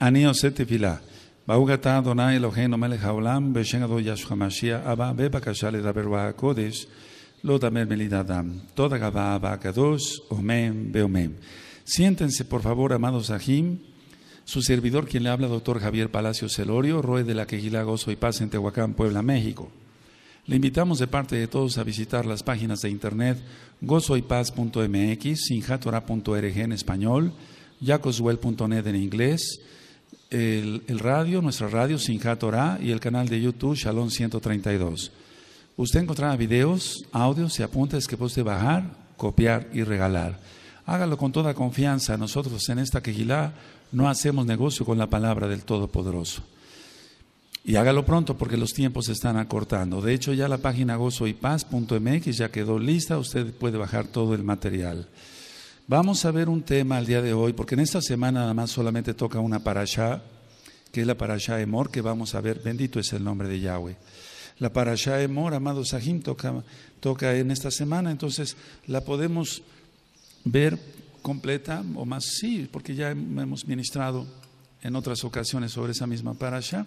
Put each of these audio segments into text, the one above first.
אני עושה תפילה. ברוך אתה אדוני אלוהינו מלך העולם בשם אדו ישוע המשיח אבא בבקשה לדבר בה הקודש לא דמר מליד אדם. תודה רבה אבא הקדוש Siéntense por favor amados ajim. Su servidor quien le habla doctor Javier Palacio Celorio, Roe de la Quejila Gozo y Paz en Tehuacán, Puebla, México. Le invitamos de parte de todos a visitar las páginas de internet gozoypaz.mx, sinjatora.org en español, jacoswell.net en inglés, el, radio, nuestra radio Sinjatora y el canal de YouTube Shalom 132. Usted encontrará videos, audios y apuntes que puede bajar, copiar y regalar. Hágalo con toda confianza. Nosotros en esta quejilá no hacemos negocio con la palabra del Todopoderoso. Y hágalo pronto porque los tiempos se están acortando. De hecho, ya la página gozoypaz.mx ya quedó lista. Usted puede bajar todo el material. Vamos a ver un tema al día de hoy, porque en esta semana nada más solamente toca una parasha, que es la parasha Emor, que vamos a ver, bendito es el nombre de Yahweh. La parasha Emor, amado Sahim, toca, en esta semana, entonces la podemos ver completa, o más sí, porque ya hemos ministrado en otras ocasiones sobre esa misma parasha.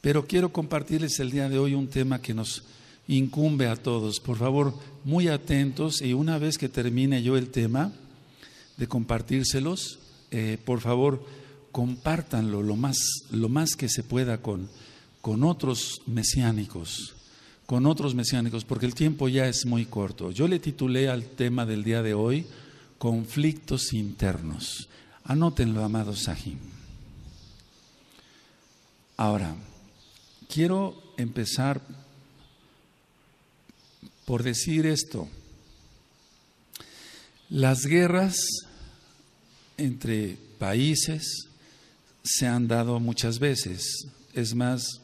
Pero quiero compartirles el día de hoy un tema que nos incumbe a todos. Por favor, muy atentos y una vez que termine yo el tema de compartírselos, eh, por favor, compártanlo lo más, lo más que se pueda con, con otros mesiánicos, con otros mesiánicos, porque el tiempo ya es muy corto. Yo le titulé al tema del día de hoy conflictos internos. Anótenlo, amados Sahim. Ahora, quiero empezar por decir esto. Las guerras entre países se han dado muchas veces. Es más,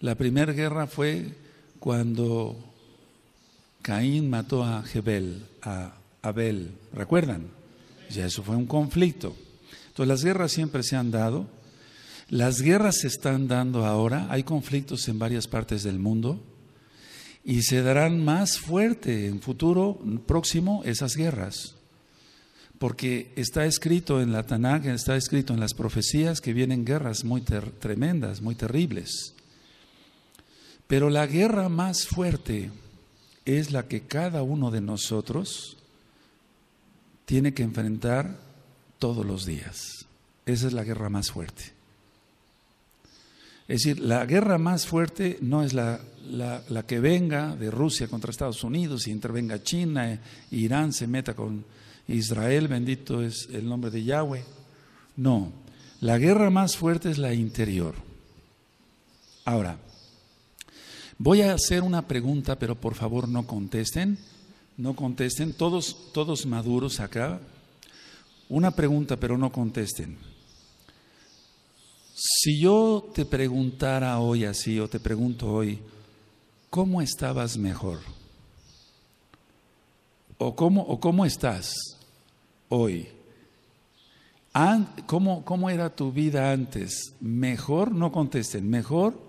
la primera guerra fue cuando Caín mató a a Abel. ¿Recuerdan? Ya eso fue un conflicto. Entonces las guerras siempre se han dado. Las guerras se están dando ahora. Hay conflictos en varias partes del mundo y se darán más fuerte en futuro próximo esas guerras. Porque está escrito en la Tanakh, está escrito en las profecías que vienen guerras muy tremendas, muy terribles. Pero la guerra más fuerte es la que cada uno de nosotros tiene que enfrentar todos los días. Esa es la guerra más fuerte. Es decir, la guerra más fuerte no es la, que venga de Rusia contra Estados Unidos, intervenga China, e Irán se meta con Israel, bendito es el nombre de Yahweh. No, la guerra más fuerte es la interior. Ahora, voy a hacer una pregunta, pero por favor no contesten, no contesten, todos, todos maduros acá. Una pregunta, pero no contesten. Si yo te preguntara hoy así, o te pregunto hoy, ¿cómo estabas mejor? ¿O cómo, o cómo estás hoy? ¿Cómo, ¿Cómo era tu vida antes? ¿Mejor? No contesten. ¿Mejor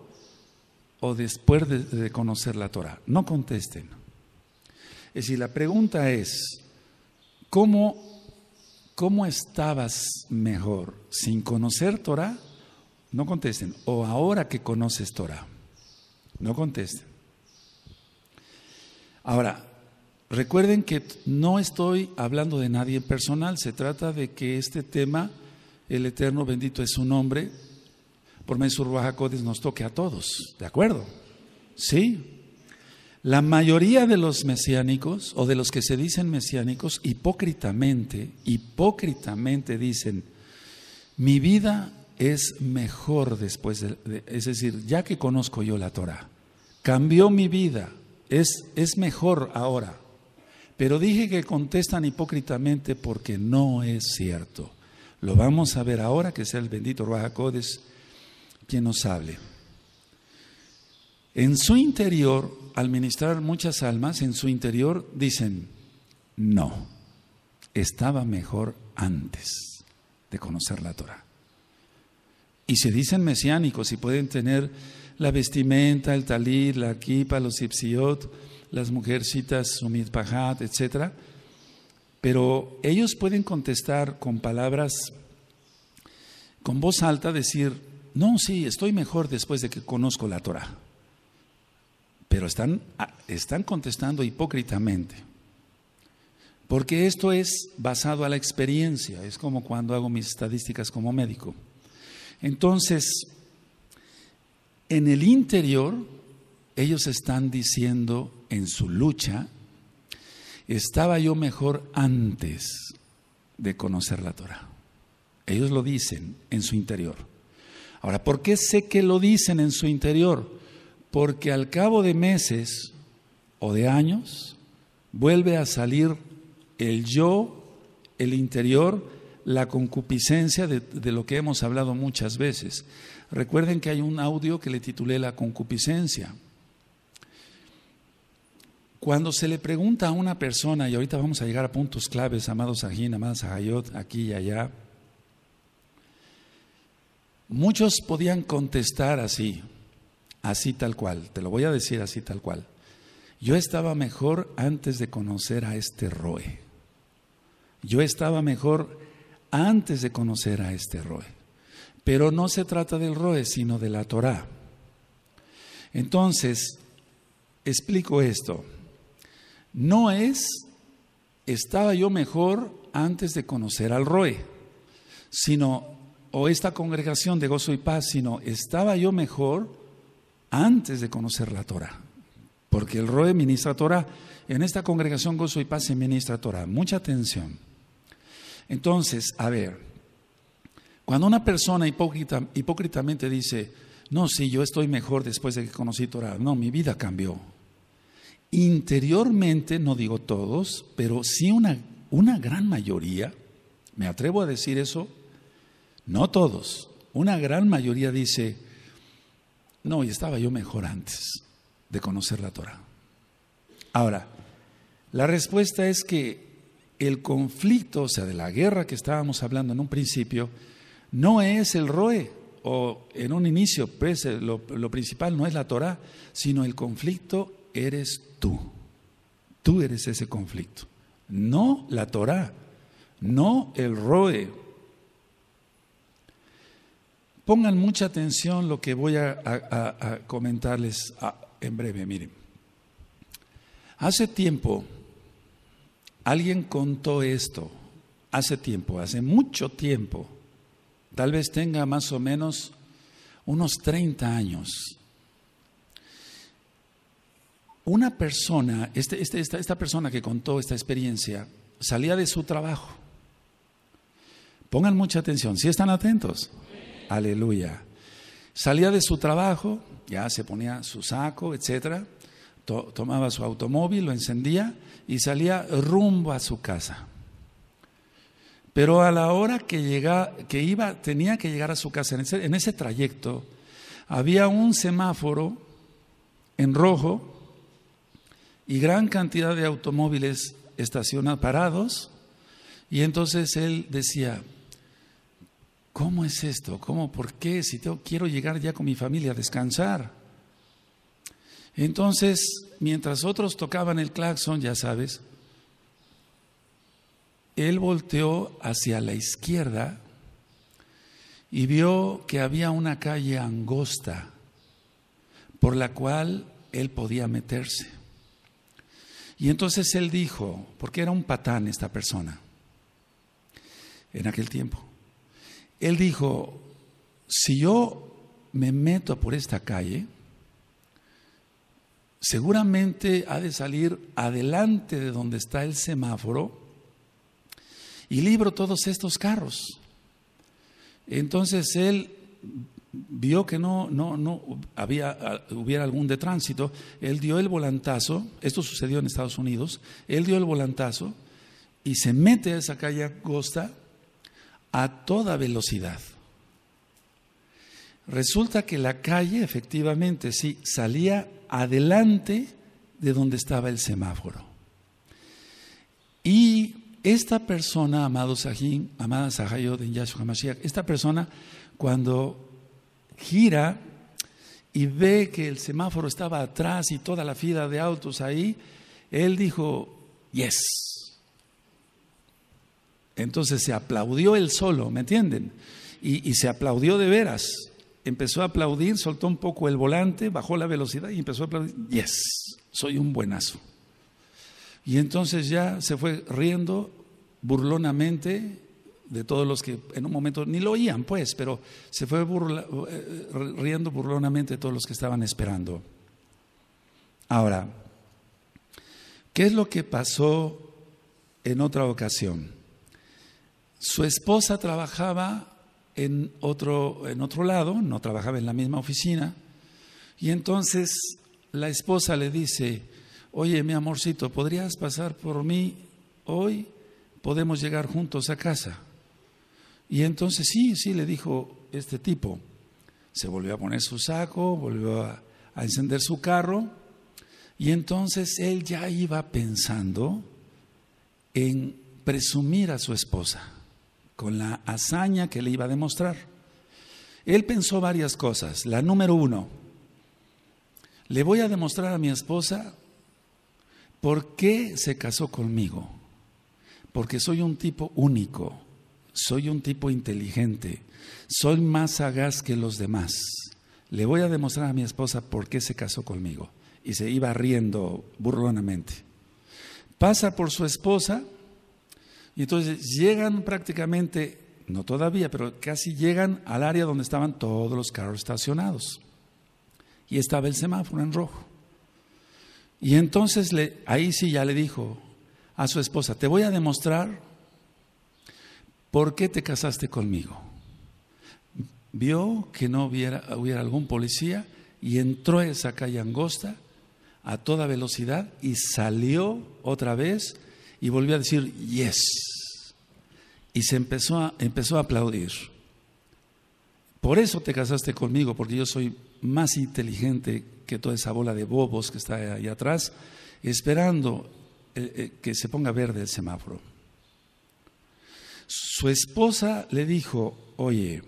o después de, conocer la Torah? No contesten. Es decir, la pregunta es, ¿cómo, cómo estabas mejor? ¿Sin conocer Torah? No contesten. O ahora que conoces Torah. No contesten. Ahora, recuerden que no estoy hablando de nadie personal. Se trata de que este tema, el Eterno bendito es su nombre, por Mesur de nos toque a todos. ¿De acuerdo? Sí. La mayoría de los mesiánicos o de los que se dicen mesiánicos hipócritamente, hipócritamente dicen, mi vida es mejor después es decir, ya que conozco yo la Torah, cambió mi vida, es, es mejor ahora. Pero dije que contestan hipócritamente porque no es cierto. Lo vamos a ver ahora, que sea el bendito Ruajacodes quien nos hable. En su interior, al ministrar muchas almas, en su interior dicen, no, estaba mejor antes de conocer la Torah. Y se dicen mesiánicos y pueden tener la vestimenta, el talir, la kipa, los ipsiot, las mujercitas, sumit pajat, etc. Pero ellos pueden contestar con palabras, con voz alta, decir, no, sí, estoy mejor después de que conozco la Torah. Pero están, ah, están contestando hipócritamente. Porque esto es basado a la experiencia, es como cuando hago mis estadísticas como médico. Entonces, en el interior, ellos están diciendo en su lucha, estaba yo mejor antes de conocer la Torah. Ellos lo dicen en su interior. Ahora, ¿por qué sé que lo dicen en su interior? Porque al cabo de meses o de años vuelve a salir el yo, el interior, la concupiscencia de, lo que hemos hablado muchas veces. Recuerden que hay un audio que le titulé La concupiscencia. Cuando se le pregunta a una persona, y ahorita vamos a llegar a puntos claves, amados Sajín, amados Ajayot, aquí y allá, muchos podían contestar así, así tal cual, te lo voy a decir así tal cual. Yo estaba mejor antes de conocer a este Roe. Yo estaba mejor antes de conocer a este Roe. Pero no se trata del Roe, sino de la Torá. Entonces, explico esto. No es, estaba yo mejor antes de conocer al Roe, sino, o esta congregación de gozo y paz, sino, estaba yo mejor antes de conocer la Torah. Porque el Roe ministra Torah. En esta congregación gozo y paz se ministra Torah. Mucha atención. Entonces, a ver, cuando una persona hipócritamente dice, no, sí, yo estoy mejor después de que conocí Torah, no, mi vida cambió. Interiormente, no digo todos, pero sí una, una gran mayoría, me atrevo a decir eso, no todos, una gran mayoría dice, no, y estaba yo mejor antes de conocer la Torah. Ahora, la respuesta es que el conflicto, o sea, de la guerra que estábamos hablando en un principio, no es el Roe, o en un inicio, pues, eh, lo, principal no es la Torah, sino el conflicto eres tú. Tú eres ese conflicto, no la Torah, no el Roe. Pongan mucha atención lo que voy a, comentarles en breve, miren. Hace tiempo, Alguien contó esto hace tiempo, hace mucho tiempo. Tal vez tenga más o menos unos 30 años. Una persona, este, este, esta, persona que contó esta experiencia, salía de su trabajo. Pongan mucha atención, si están atentos. Aleluya. Salía de su trabajo, ya se ponía su saco, etcétera tomaba su automóvil, lo encendía y salía rumbo a su casa. Pero a la hora que, que iba, tenía que llegar a su casa, en ese, trayecto, había un semáforo en rojo y gran cantidad de automóviles estacionados, parados, y entonces él decía, ¿cómo es esto? ¿Cómo? ¿Por qué? Si quiero llegar ya con mi familia a descansar. Entonces, mientras otros tocaban el claxon, ya sabes, él volteó hacia la izquierda y vio que había una calle angosta por la cual él podía meterse. Y entonces él dijo, porque era un patán esta persona en aquel tiempo, él dijo, si yo me meto por esta calle, seguramente ha de salir adelante de donde está el semáforo y libro todos estos carros. Entonces él vio que no, había, ah, hubiera algún de tránsito, él dio el volantazo, esto sucedió en Estados Unidos, él dio el volantazo y se mete a esa calle costa a toda velocidad. Resulta que la calle, efectivamente, sí, salía adelante de donde estaba el semáforo. Y esta persona, amado Sahin, amada Sahayo de Yahshua esta persona, cuando gira y ve que el semáforo estaba atrás y toda la fila de autos ahí, él dijo, yes. Entonces se aplaudió él solo, ¿me entienden? y se aplaudió de veras empezó a aplaudir, soltó un poco el volante, bajó la velocidad y empezó a aplaudir. Yes, soy un buenazo. Y entonces ya se fue riendo burlonamente de todos los que en un momento ni lo oían, pues, pero se fue eh, riendo burlonamente de todos los que estaban esperando. Ahora, ¿qué es lo que pasó en otra ocasión? Su esposa trabajaba en otro, lado, no trabajaba en la misma oficina, y entonces la esposa le dice, oye mi amorcito, ¿podrías pasar por mí hoy? Podemos llegar juntos a casa. Y entonces sí, sí, le dijo este tipo. Se volvió a poner su saco, volvió a encender su carro, y entonces él ya iba pensando en presumir a su esposa con la hazaña que le iba a demostrar. Él pensó varias cosas. La número uno, le voy a demostrar a mi esposa por qué se casó conmigo. Porque soy un tipo único, soy un tipo inteligente, soy más sagaz que los demás. Le voy a demostrar a mi esposa por qué se casó conmigo. Y se iba riendo burlonamente. Pasa por su esposa y entonces llegan prácticamente, no todavía, pero casi llegan al área donde estaban todos los carros estacionados. Y estaba el semáforo en rojo. Y entonces le, ahí sí ya le dijo a su esposa, te voy a demostrar por qué te casaste conmigo. Vio que no hubiera, hubiera algún policía y entró a esa calle angosta a toda velocidad y salió otra vez y volvió a decir, yes. Y se empezó a, empezó a aplaudir. Por eso te casaste conmigo, porque yo soy más inteligente que toda esa bola de bobos que está ahí atrás, esperando eh, eh, que se ponga verde el semáforo. Su esposa le dijo, oye,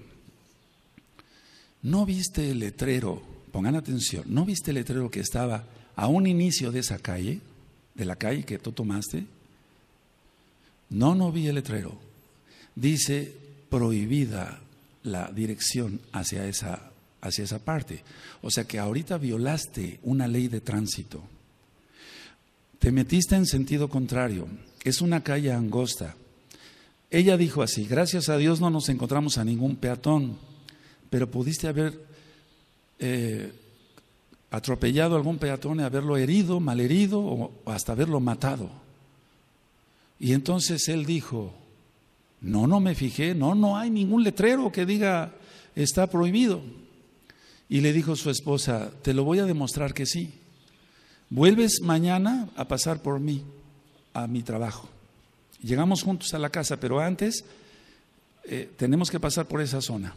¿no viste el letrero? Pongan atención, ¿no viste el letrero que estaba a un inicio de esa calle, de la calle que tú tomaste? No, no vi el letrero. Dice prohibida la dirección hacia esa, hacia esa parte. O sea que ahorita violaste una ley de tránsito. Te metiste en sentido contrario. Es una calle angosta. Ella dijo así, gracias a Dios no nos encontramos a ningún peatón, pero pudiste haber eh, atropellado a algún peatón y haberlo herido, malherido o hasta haberlo matado. Y entonces él dijo, no, no me fijé, no, no hay ningún letrero que diga está prohibido. Y le dijo su esposa, te lo voy a demostrar que sí. Vuelves mañana a pasar por mí, a mi trabajo. Llegamos juntos a la casa, pero antes eh, tenemos que pasar por esa zona.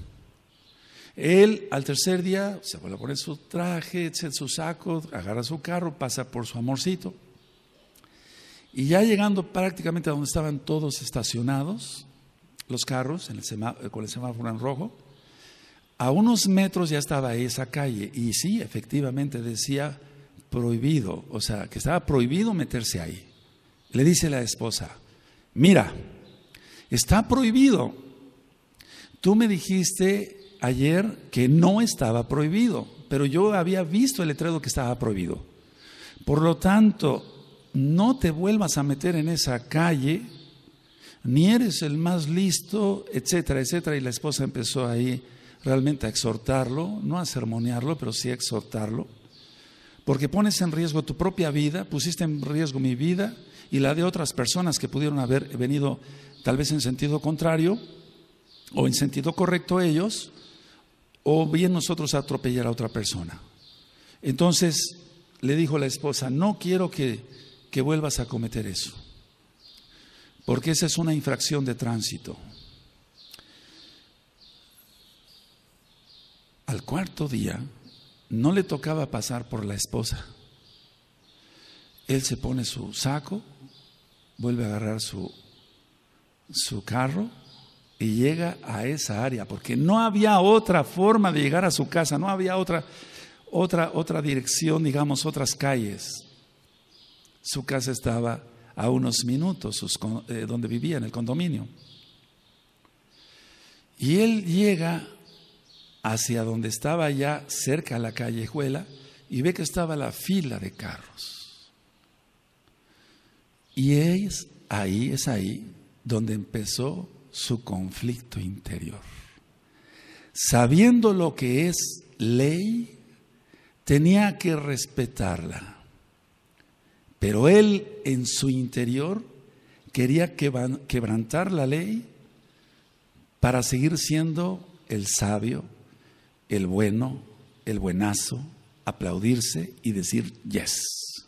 Él al tercer día se vuelve a poner su traje, su saco, agarra su carro, pasa por su amorcito. Y ya llegando prácticamente a donde estaban todos estacionados, los carros con el semáforo en rojo, a unos metros ya estaba esa calle y sí, efectivamente decía prohibido, o sea, que estaba prohibido meterse ahí. Le dice la esposa, mira, está prohibido. Tú me dijiste ayer que no estaba prohibido, pero yo había visto el letrero que estaba prohibido. Por lo tanto, no te vuelvas a meter en esa calle, ni eres el más listo, etcétera, etcétera. Y la esposa empezó ahí realmente a exhortarlo, no a sermonearlo, pero sí a exhortarlo, porque pones en riesgo tu propia vida, pusiste en riesgo mi vida y la de otras personas que pudieron haber venido tal vez en sentido contrario o en sentido correcto ellos, o bien nosotros atropellar a otra persona. Entonces le dijo la esposa, no quiero que que vuelvas a cometer eso. Porque esa es una infracción de tránsito. Al cuarto día no le tocaba pasar por la esposa. Él se pone su saco, vuelve a agarrar su, su carro y llega a esa área, porque no había otra forma de llegar a su casa, no había otra, otra, otra dirección, digamos, otras calles. Su casa estaba a unos minutos eh, donde vivía, en el condominio. Y él llega hacia donde estaba ya cerca a la callejuela y ve que estaba la fila de carros. Y es ahí, es ahí donde empezó su conflicto interior. Sabiendo lo que es ley, tenía que respetarla. Pero él en su interior quería quebrantar la ley para seguir siendo el sabio, el bueno, el buenazo, aplaudirse y decir yes.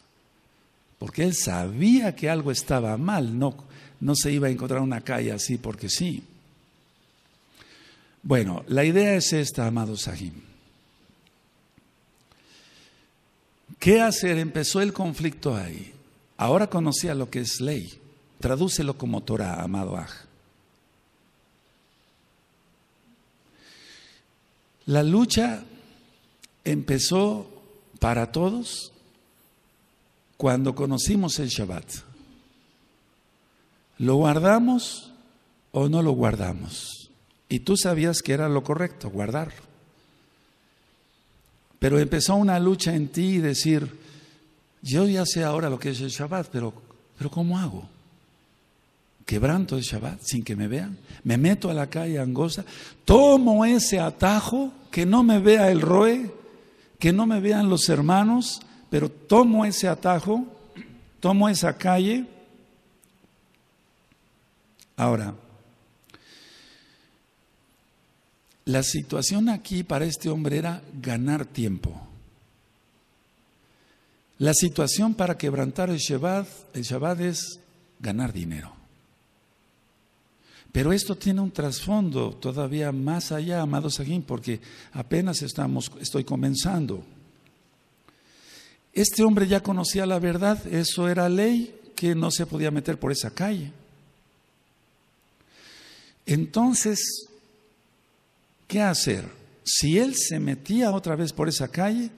Porque él sabía que algo estaba mal, no, no se iba a encontrar una calle así porque sí. Bueno, la idea es esta, amado Sahim. ¿Qué hacer? Empezó el conflicto ahí. Ahora conocía lo que es ley. Tradúcelo como Torah, amado Aj. La lucha empezó para todos cuando conocimos el Shabbat. ¿Lo guardamos o no lo guardamos? Y tú sabías que era lo correcto, guardarlo. Pero empezó una lucha en ti y decir, yo ya sé ahora lo que es el Shabbat, pero, pero ¿cómo hago? Quebranto el Shabbat sin que me vean, me meto a la calle angosta, tomo ese atajo, que no me vea el roe, que no me vean los hermanos, pero tomo ese atajo, tomo esa calle. Ahora, La situación aquí para este hombre era ganar tiempo. La situación para quebrantar el Shabbat, es ganar dinero. Pero esto tiene un trasfondo todavía más allá, Amado aquí, porque apenas estamos, estoy comenzando. Este hombre ya conocía la verdad, eso era ley que no se podía meter por esa calle. Entonces, ¿qué hacer? Si él se metía otra vez por esa calle,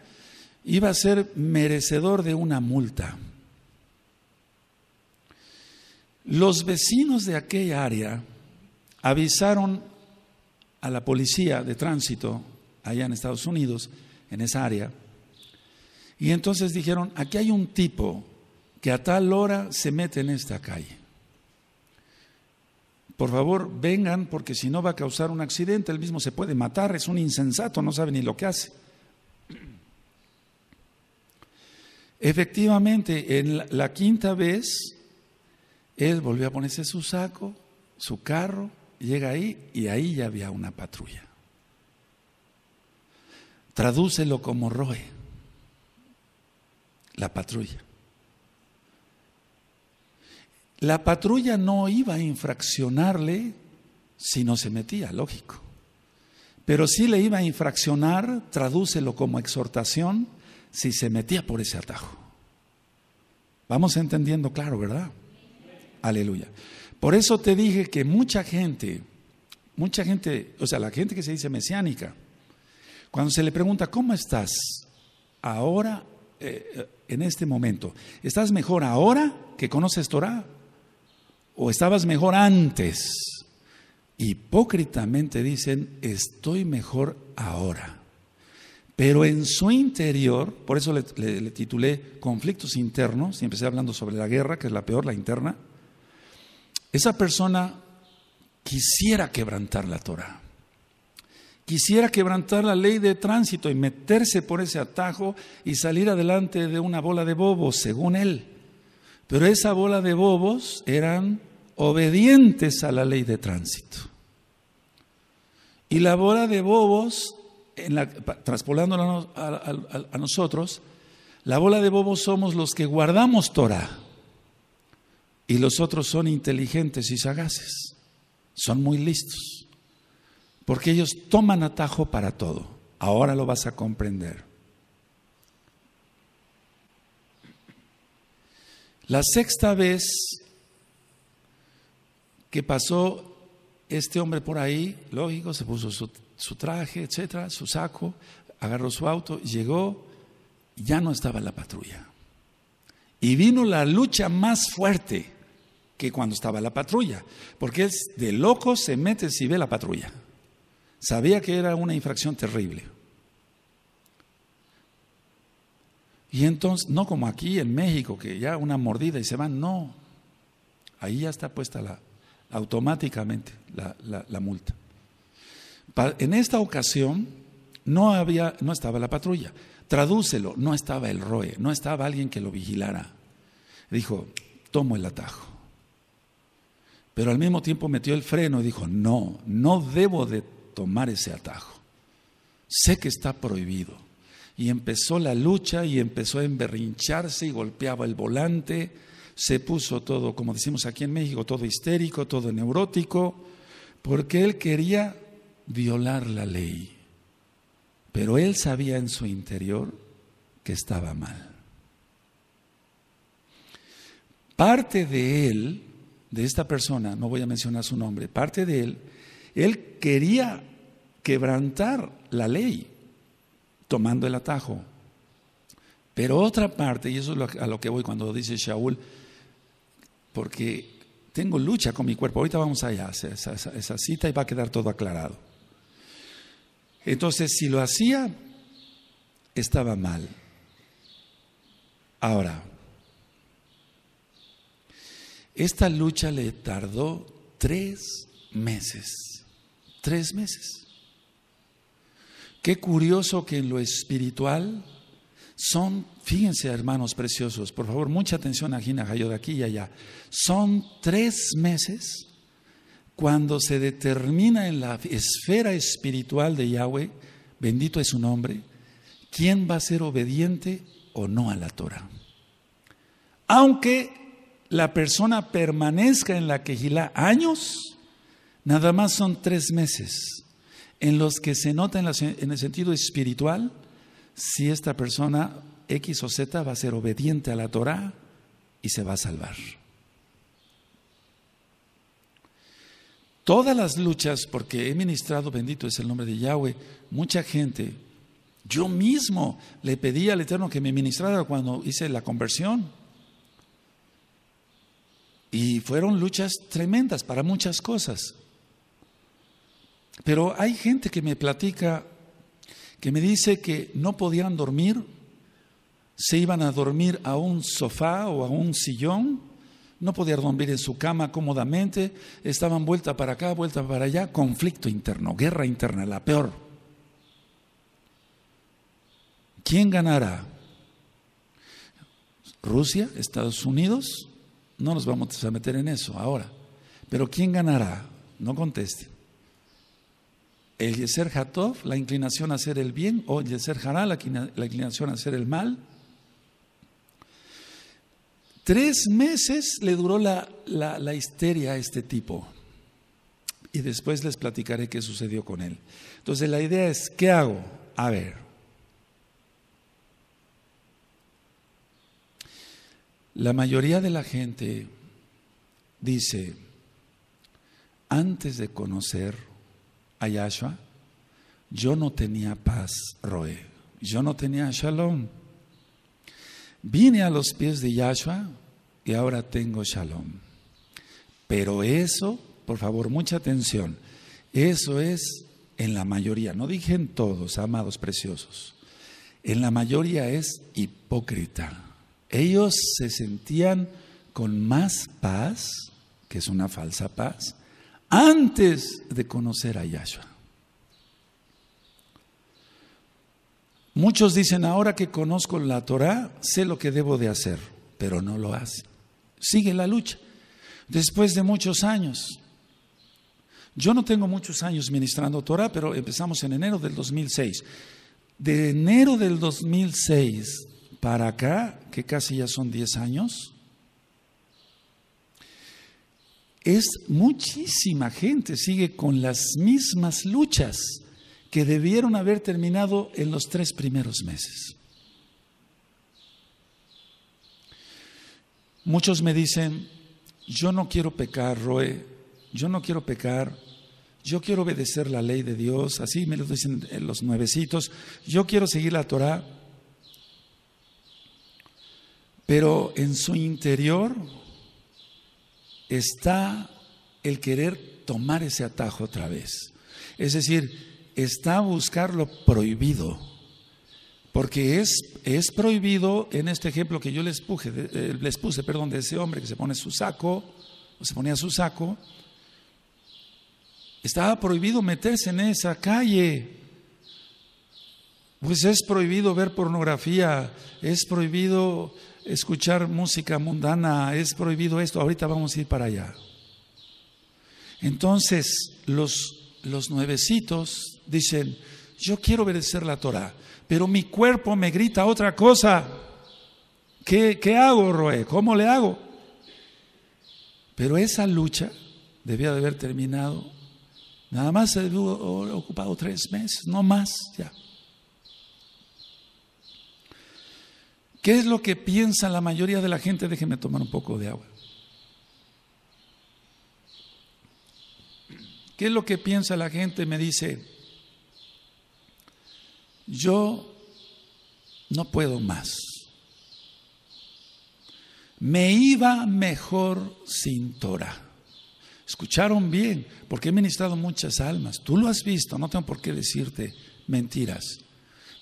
iba a ser merecedor de una multa. Los vecinos de aquella área avisaron a la policía de tránsito allá en Estados Unidos, en esa área, y entonces dijeron, aquí hay un tipo que a tal hora se mete en esta calle por favor, vengan porque si no va a causar un accidente, él mismo se puede matar, es un insensato, no sabe ni lo que hace. Efectivamente, en la, quinta vez, él volvió a ponerse su saco, su carro, llega ahí y ahí ya había una patrulla. Tradúcelo como Roe, la patrulla. La patrulla no iba a infraccionarle si no se metía, lógico. Pero sí le iba a infraccionar, tradúcelo como exhortación, si se metía por ese atajo. Vamos entendiendo claro, ¿verdad? Aleluya. Por eso te dije que mucha gente, mucha gente, o sea, la gente que se dice mesiánica, cuando se le pregunta, ¿cómo estás ahora, eh, eh, en este momento? ¿Estás mejor ahora que conoces Torah? o estabas mejor antes. Hipócritamente dicen, estoy mejor ahora. Pero en su interior, por eso le, titulé conflictos internos, y empecé hablando sobre la guerra, que es la peor, la interna, esa persona quisiera quebrantar la Torah, quisiera quebrantar la ley de tránsito y meterse por ese atajo y salir adelante de una bola de bobo según él. Pero esa bola de bobos eran obedientes a la ley de tránsito. Y la bola de bobos, en traspolándola a, a, nosotros, la bola de bobos somos los que guardamos Torah y los otros son inteligentes y sagaces, son muy listos, porque ellos toman atajo para todo. Ahora lo vas a comprender. La sexta vez que pasó este hombre por ahí, lógico, se puso su, traje, etcétera, su saco, agarró su auto, llegó, ya no estaba la patrulla. Y vino la lucha más fuerte que cuando estaba la patrulla, porque es de loco se mete si ve la patrulla. Sabía que era una infracción terrible. Y entonces, no como aquí en México, que ya una mordida y se van, no. Ahí ya está puesta la, automáticamente la, multa. en esta ocasión no, había, no estaba la patrulla. Tradúcelo, no estaba el ROE, no estaba alguien que lo vigilara. Dijo, tomo el atajo. Pero al mismo tiempo metió el freno y dijo, no, no debo de tomar ese atajo. Sé que está prohibido. Y empezó la lucha y empezó a emberrincharse y golpeaba el volante, se puso todo, como decimos aquí en México, todo histérico, todo neurótico, porque él quería violar la ley. Pero él sabía en su interior que estaba mal. Parte de él, de esta persona, no voy a mencionar su nombre, parte de él, él quería quebrantar la ley tomando el atajo. Pero otra parte, y eso es a lo que voy cuando dice Shaul, porque tengo lucha con mi cuerpo, ahorita vamos allá a esa cita y va a quedar todo aclarado. Entonces, si lo hacía, estaba mal. Ahora, esta lucha le tardó tres meses, tres meses. Qué curioso que en lo espiritual son, fíjense hermanos preciosos, por favor, mucha atención a Gina Jayo de aquí y allá, son tres meses cuando se determina en la esfera espiritual de Yahweh, bendito es su nombre, quién va a ser obediente o no a la Torah. Aunque la persona permanezca en la quejilá años, nada más son tres meses en los que se nota en, el sentido espiritual si esta persona X o Z va a ser obediente a la Torah y se va a salvar. Todas las luchas, porque he ministrado, bendito es el nombre de Yahweh, mucha gente, yo mismo le pedí al Eterno que me ministrara cuando hice la conversión. Y fueron luchas tremendas para muchas cosas. Pero hay gente que me platica, que me dice que no podían dormir, se iban a dormir a un sofá o a un sillón, no podían dormir en su cama cómodamente, estaban vuelta para acá, vuelta para allá, conflicto interno, guerra interna, la peor. ¿Quién ganará? Rusia, Estados Unidos, no nos vamos a meter en eso ahora. Pero ¿quién ganará? No conteste el Yeser Hatov, la inclinación a hacer el bien, o Yeser Hará, la inclinación a hacer el mal. Tres meses le duró la, la histeria a este tipo. Y después les platicaré qué sucedió con él. Entonces la idea es, ¿qué hago? A ver. La mayoría de la gente dice, antes de conocer Yahshua, yo no tenía paz, Roe. Yo no tenía shalom. Vine a los pies de Yahshua y ahora tengo shalom. Pero eso, por favor, mucha atención, eso es en la mayoría, no dije en todos, amados preciosos, en la mayoría es hipócrita. Ellos se sentían con más paz, que es una falsa paz, antes de conocer a Yahshua. Muchos dicen, ahora que conozco la Torah, sé lo que debo de hacer, pero no lo hace Sigue la lucha. Después de muchos años, yo no tengo muchos años ministrando Torah, pero empezamos en enero del 2006. De enero del 2006 para acá, que casi ya son 10 años, es muchísima gente, sigue con las mismas luchas que debieron haber terminado en los tres primeros meses. Muchos me dicen, yo no quiero pecar, Roe, yo no quiero pecar, yo quiero obedecer la ley de Dios, así me lo dicen eh, los nuevecitos, yo quiero seguir la Torah, pero en su interior está el querer tomar ese atajo otra vez. Es decir, está buscar lo prohibido. Porque es, es prohibido en este ejemplo que yo les, puse, eh, les puse perdón, de ese hombre que se pone su saco, o se ponía su saco, estaba prohibido meterse en esa calle. Pues es prohibido ver pornografía, es prohibido escuchar música mundana, es prohibido esto, ahorita vamos a ir para allá. Entonces los, los nuevecitos dicen, yo quiero obedecer la Torah, pero mi cuerpo me grita otra cosa. ¿Qué, qué hago, Roe? ¿Cómo le hago? Pero esa lucha debía de haber terminado. Nada más se hubo ocupado tres meses, no más, ya. ¿Qué es lo que piensa la mayoría de la gente? Déjeme tomar un poco de agua. ¿Qué es lo que piensa la gente? Me dice, yo no puedo más. Me iba mejor sin Torah. Escucharon bien, porque he ministrado muchas almas. Tú lo has visto, no tengo por qué decirte mentiras.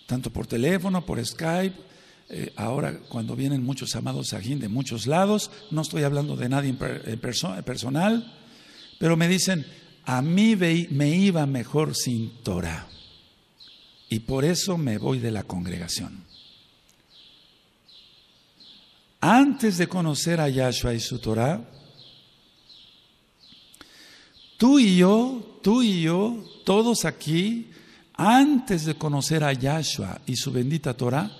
Tanto por teléfono, por Skype, eh, ahora cuando vienen muchos amados sajín de muchos lados, no estoy hablando de nadie eh, personal, pero me dicen, a mí me iba mejor sin Torah y por eso me voy de la congregación. Antes de conocer a Yahshua y su Torah, tú y yo, tú y yo, todos aquí, antes de conocer a Yahshua y su bendita Torah,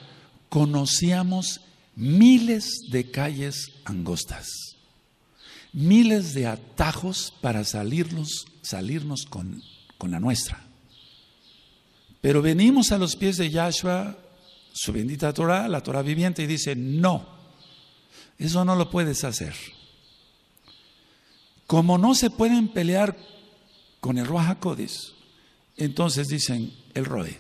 conocíamos miles de calles angostas, miles de atajos para salirnos, salirnos con, la nuestra. Pero venimos a los pies de Yahshua, su bendita Torah, la Torah viviente, y dice, no, eso no lo puedes hacer. Como no se pueden pelear con el Ruach entonces dicen el Roe.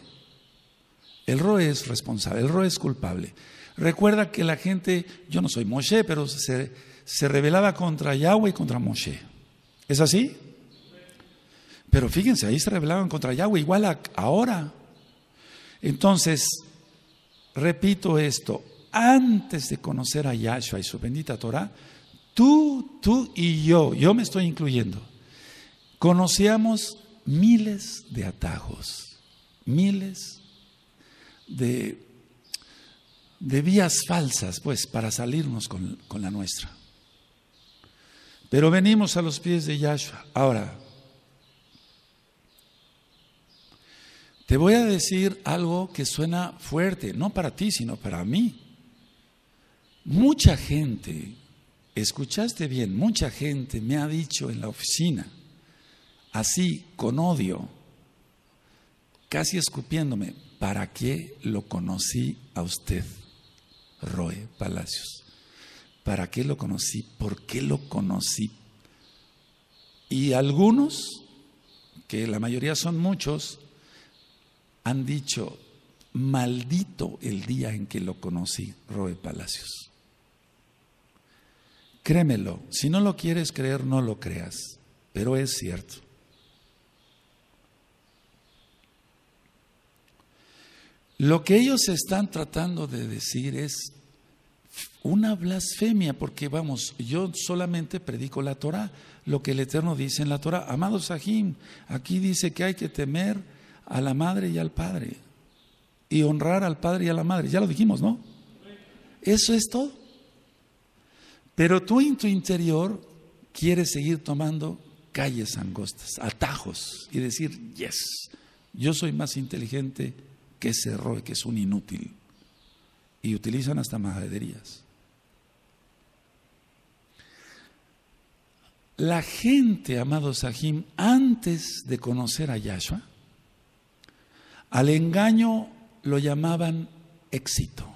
El ROE es responsable, el ROE es culpable. Recuerda que la gente, yo no soy Moshe, pero se, se rebelaba contra Yahweh y contra Moshe. ¿Es así? Pero fíjense, ahí se rebelaban contra Yahweh, igual ahora. Entonces, repito esto, antes de conocer a Yahshua y su bendita Torah, tú, tú y yo, yo me estoy incluyendo, conocíamos miles de atajos, miles de de, vías falsas, pues, para salirnos con, con la nuestra. Pero venimos a los pies de Yahshua. Ahora, te voy a decir algo que suena fuerte, no para ti, sino para mí. Mucha gente, escuchaste bien, mucha gente me ha dicho en la oficina, así, con odio, casi escupiéndome, ¿para qué lo conocí a usted, Roe Palacios? ¿Para qué lo conocí? ¿Por qué lo conocí? Y algunos, que la mayoría son muchos, han dicho, maldito el día en que lo conocí, Roe Palacios. Créemelo, si no lo quieres creer, no lo creas, pero es cierto. Lo que ellos están tratando de decir es una blasfemia, porque vamos, yo solamente predico la Torah, lo que el Eterno dice en la Torah. Amado Sahim, aquí dice que hay que temer a la madre y al padre, y honrar al padre y a la madre. Ya lo dijimos, ¿no? Eso es todo. Pero tú en tu interior quieres seguir tomando calles angostas, atajos, y decir, yes, yo soy más inteligente que error y que es un inútil. Y utilizan hasta majaderías. La gente, amado Sahim, antes de conocer a Yahshua, al engaño lo llamaban éxito.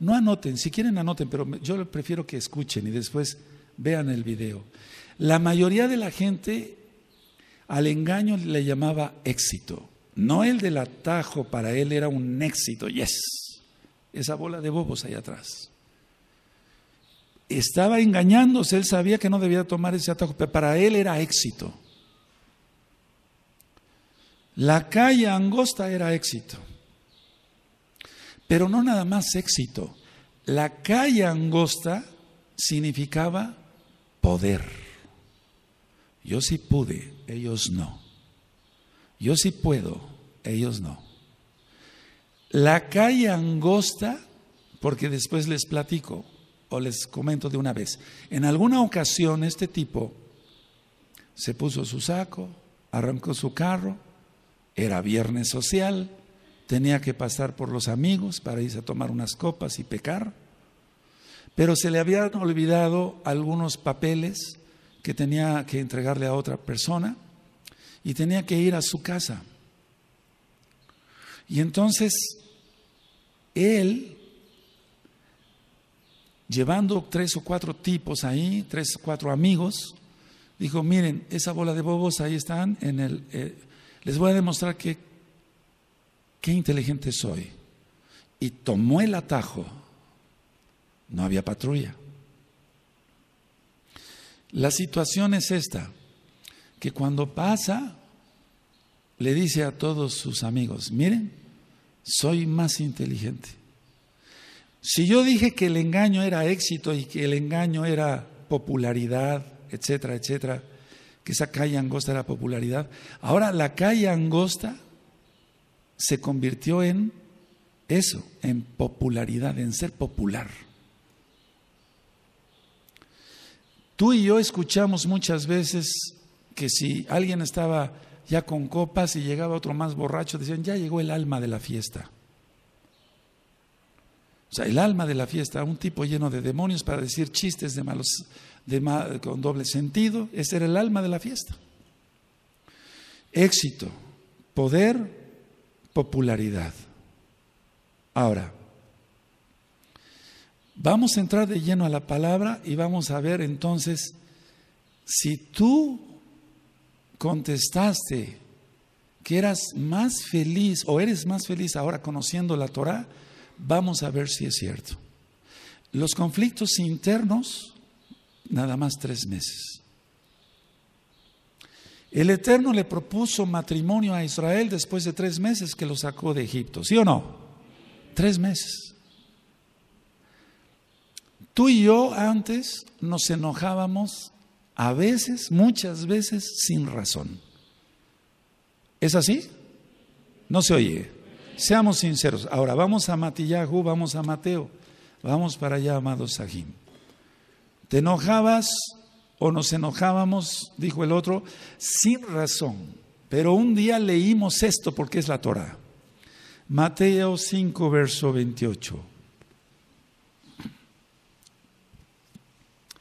No anoten, si quieren anoten, pero yo prefiero que escuchen y después vean el video. La mayoría de la gente al engaño le llamaba éxito. No el del atajo, para él era un éxito, yes. Esa bola de bobos ahí atrás. Estaba engañándose, él sabía que no debía tomar ese atajo, pero para él era éxito. La calle angosta era éxito. Pero no nada más éxito. La calle angosta significaba poder. Yo sí pude, ellos no. Yo sí puedo, ellos no. La calle angosta, porque después les platico o les comento de una vez, en alguna ocasión este tipo se puso su saco, arrancó su carro, era viernes social, tenía que pasar por los amigos para irse a tomar unas copas y pecar, pero se le habían olvidado algunos papeles que tenía que entregarle a otra persona y tenía que ir a su casa. Y entonces él, llevando tres o cuatro tipos ahí, tres o cuatro amigos, dijo, miren, esa bola de bobos ahí están, en el, eh, les voy a demostrar que, qué inteligente soy. Y tomó el atajo. No había patrulla. La situación es esta que cuando pasa le dice a todos sus amigos, miren, soy más inteligente. Si yo dije que el engaño era éxito y que el engaño era popularidad, etcétera, etcétera, que esa calle angosta era popularidad, ahora la calle angosta se convirtió en eso, en popularidad, en ser popular. Tú y yo escuchamos muchas veces que si alguien estaba ya con copas y llegaba otro más borracho, decían, ya llegó el alma de la fiesta. O sea, el alma de la fiesta, un tipo lleno de demonios para decir chistes de malos, con doble sentido, ese era el alma de la fiesta. Éxito, poder, popularidad. Ahora, vamos a entrar de lleno a la palabra y vamos a ver entonces si tú contestaste que eras más feliz o eres más feliz ahora conociendo la Torah, vamos a ver si es cierto. Los conflictos internos, nada más tres meses. El Eterno le propuso matrimonio a Israel después de tres meses que lo sacó de Egipto, ¿sí o no? Tres meses. Tú y yo antes nos enojábamos a veces, muchas veces, sin razón. ¿Es así? No se oye. Seamos sinceros. Ahora vamos a Matillahu, vamos a Mateo. Vamos para allá, amado Sahim. ¿Te enojabas o nos enojábamos? Dijo el otro, sin razón. Pero un día leímos esto porque es la Torah. Mateo 5, verso 28.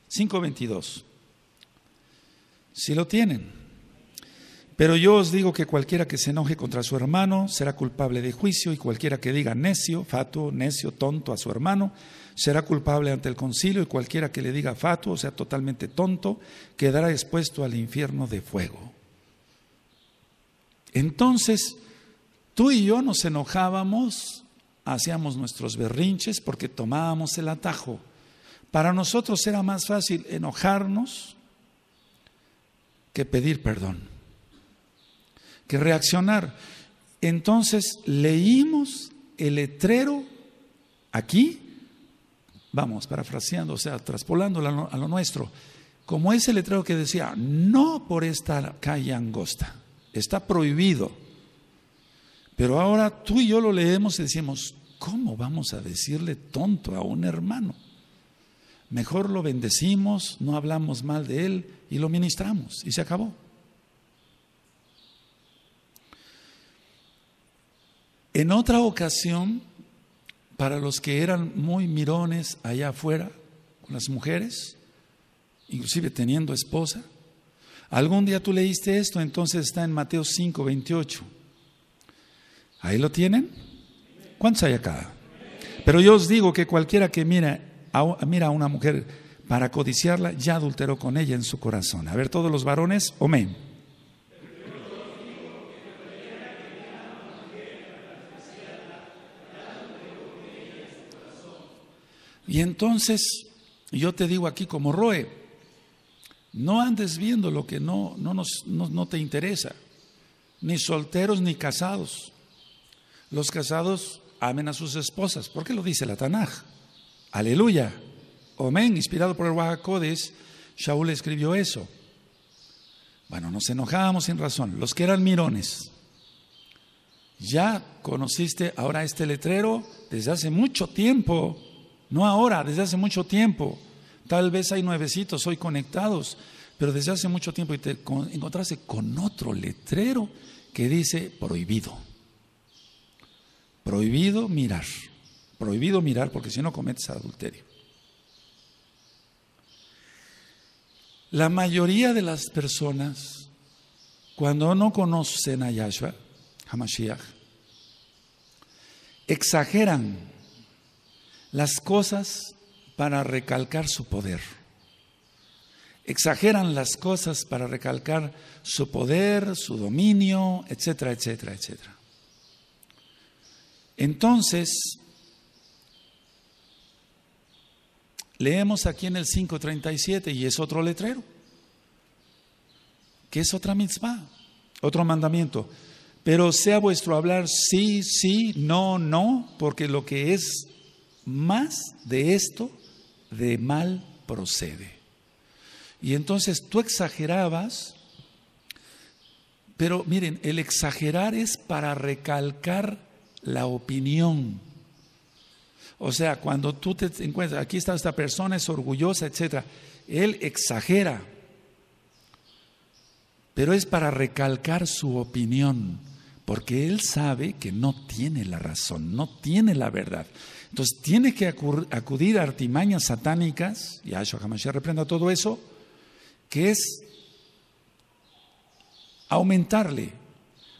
5, 22. Si lo tienen. Pero yo os digo que cualquiera que se enoje contra su hermano será culpable de juicio y cualquiera que diga necio, fatuo, necio, tonto a su hermano será culpable ante el concilio y cualquiera que le diga fatuo, o sea, totalmente tonto, quedará expuesto al infierno de fuego. Entonces, tú y yo nos enojábamos, hacíamos nuestros berrinches porque tomábamos el atajo. Para nosotros era más fácil enojarnos que pedir perdón, que reaccionar. Entonces leímos el letrero aquí, vamos, parafraseando, o sea, traspolando a lo nuestro, como ese letrero que decía, no por esta calle angosta, está prohibido. Pero ahora tú y yo lo leemos y decimos, ¿cómo vamos a decirle tonto a un hermano? Mejor lo bendecimos, no hablamos mal de él, y lo ministramos y se acabó. En otra ocasión, para los que eran muy mirones allá afuera, con las mujeres, inclusive teniendo esposa, algún día tú leíste esto, entonces está en Mateo 5, 28. ¿Ahí lo tienen? ¿Cuántos hay acá? Pero yo os digo que cualquiera que mira mira a una mujer para codiciarla, ya adulteró con ella en su corazón. A ver, todos los varones, amén. Y entonces, yo te digo aquí como Roe, no andes viendo lo que no, no, nos, no, te interesa, ni solteros ni casados. Los casados amen a sus esposas, porque lo dice la Tanaj. Aleluya. Omen, inspirado por el Wahakodes, Shaul escribió eso. Bueno, nos enojábamos sin razón. Los que eran mirones. Ya conociste ahora este letrero desde hace mucho tiempo. No ahora, desde hace mucho tiempo. Tal vez hay nuevecitos hoy conectados, pero desde hace mucho tiempo y te encontraste con otro letrero que dice prohibido. Prohibido mirar. Prohibido mirar porque si no cometes adulterio. La mayoría de las personas, cuando no conocen a Yahshua, Hamashiach, exageran las cosas para recalcar su poder. Exageran las cosas para recalcar su poder, su dominio, etcétera, etcétera, etcétera. Entonces, Leemos aquí en el 5.37 y es otro letrero, que es otra misma, otro mandamiento. Pero sea vuestro hablar sí, sí, no, no, porque lo que es más de esto, de mal procede. Y entonces tú exagerabas, pero miren, el exagerar es para recalcar la opinión o sea, cuando tú te encuentras, aquí está esta persona, es orgullosa, etc. Él exagera, pero es para recalcar su opinión, porque él sabe que no tiene la razón, no tiene la verdad. Entonces tiene que acudir a artimañas satánicas, y jamás se reprenda todo eso, que es aumentarle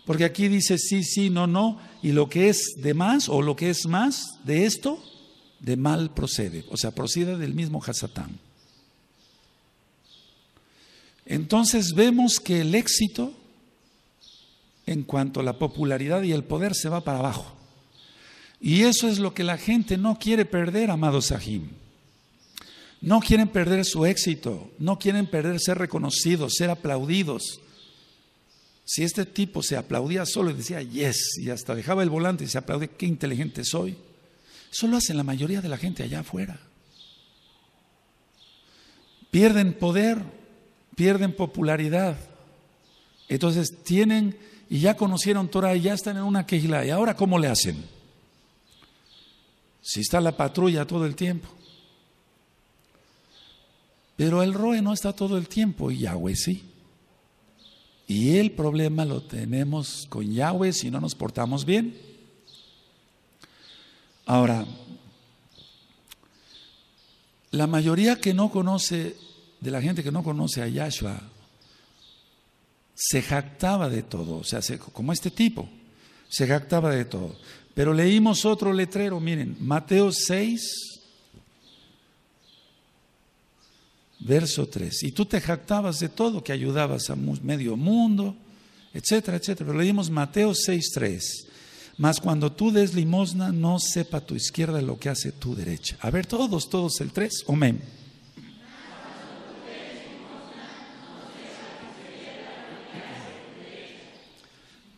porque aquí dice sí, sí, no, no, y lo que es de más o lo que es más de esto, de mal procede, o sea, procede del mismo Hasatán. Entonces vemos que el éxito en cuanto a la popularidad y el poder se va para abajo. Y eso es lo que la gente no quiere perder, amado Sahim. No quieren perder su éxito, no quieren perder ser reconocidos, ser aplaudidos. Si este tipo se aplaudía solo y decía, yes, y hasta dejaba el volante y se aplaudía, qué inteligente soy, eso lo hacen la mayoría de la gente allá afuera. Pierden poder, pierden popularidad. Entonces tienen y ya conocieron Torah y ya están en una quejila. ¿Y ahora cómo le hacen? Si está la patrulla todo el tiempo. Pero el ROE no está todo el tiempo y Yahweh sí. Y el problema lo tenemos con Yahweh si no nos portamos bien. Ahora, la mayoría que no conoce, de la gente que no conoce a Yahshua, se jactaba de todo, o sea, como este tipo, se jactaba de todo. Pero leímos otro letrero, miren, Mateo 6, Verso 3. Y tú te jactabas de todo, que ayudabas a medio mundo, etcétera, etcétera. Pero dimos Mateo 6, 3. Mas cuando tú des limosna, no sepa tu izquierda lo que hace tu derecha. A ver, todos, todos el 3. Amén.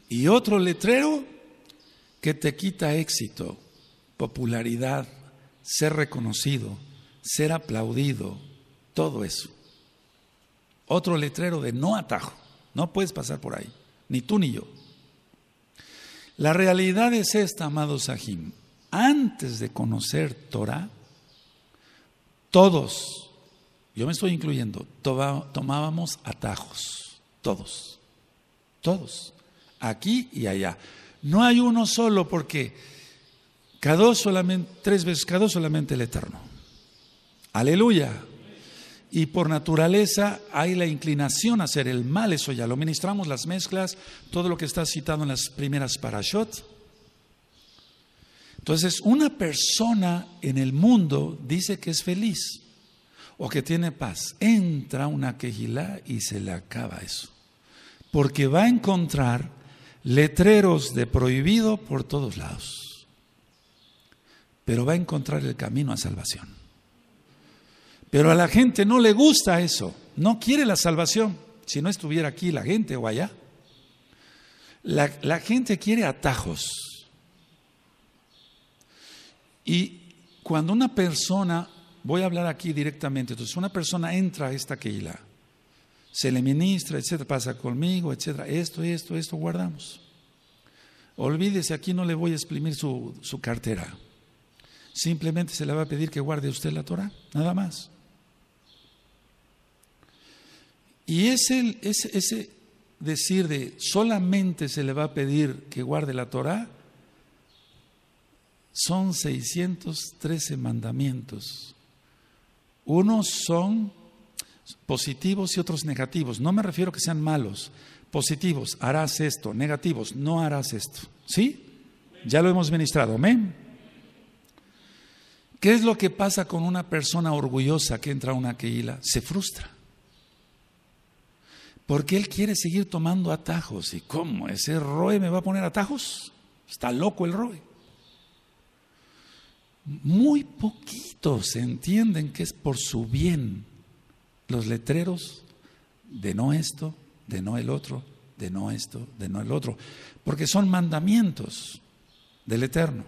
Y otro letrero que te quita éxito, popularidad, ser reconocido, ser aplaudido, todo eso. Otro letrero de no atajo, no puedes pasar por ahí, ni tú ni yo. La realidad es esta, amado Sahim. Antes de conocer Torah, todos, yo me estoy incluyendo, tomábamos atajos, todos, todos, aquí y allá. No hay uno solo porque cada dos solamente, tres veces, cada solamente el Eterno. Aleluya y por naturaleza hay la inclinación a hacer el mal, eso ya lo ministramos, las mezclas, todo lo que está citado en las primeras parashot. Entonces, una persona en el mundo dice que es feliz o que tiene paz. Entra una quejilá y se le acaba eso. Porque va a encontrar letreros de prohibido por todos lados. Pero va a encontrar el camino a salvación. Pero a la gente no le gusta eso, no quiere la salvación. Si no estuviera aquí la gente o allá, la, gente quiere atajos. Y cuando una persona, voy a hablar aquí directamente, entonces una persona entra a esta Keilah, se le ministra, etcétera, pasa conmigo, etcétera, esto, esto, esto guardamos. Olvídese, aquí no le voy a exprimir su, su cartera. Simplemente se le va a pedir que guarde usted la Torah, nada más. Y ese, ese, decir de solamente se le va a pedir que guarde la Torah, son 613 mandamientos. Unos son positivos y otros negativos. No me refiero a que sean malos. Positivos, harás esto. Negativos, no harás esto. ¿Sí? Ya lo hemos ministrado. Amén. ¿Qué es lo que pasa con una persona orgullosa que entra a una queila? Se frustra. Porque él quiere seguir tomando atajos. ¿Y cómo? ¿Ese Roe me va a poner atajos? Está loco el Roe. Muy poquitos entienden que es por su bien los letreros de no esto, de no el otro, de no esto, de no el otro. Porque son mandamientos del Eterno.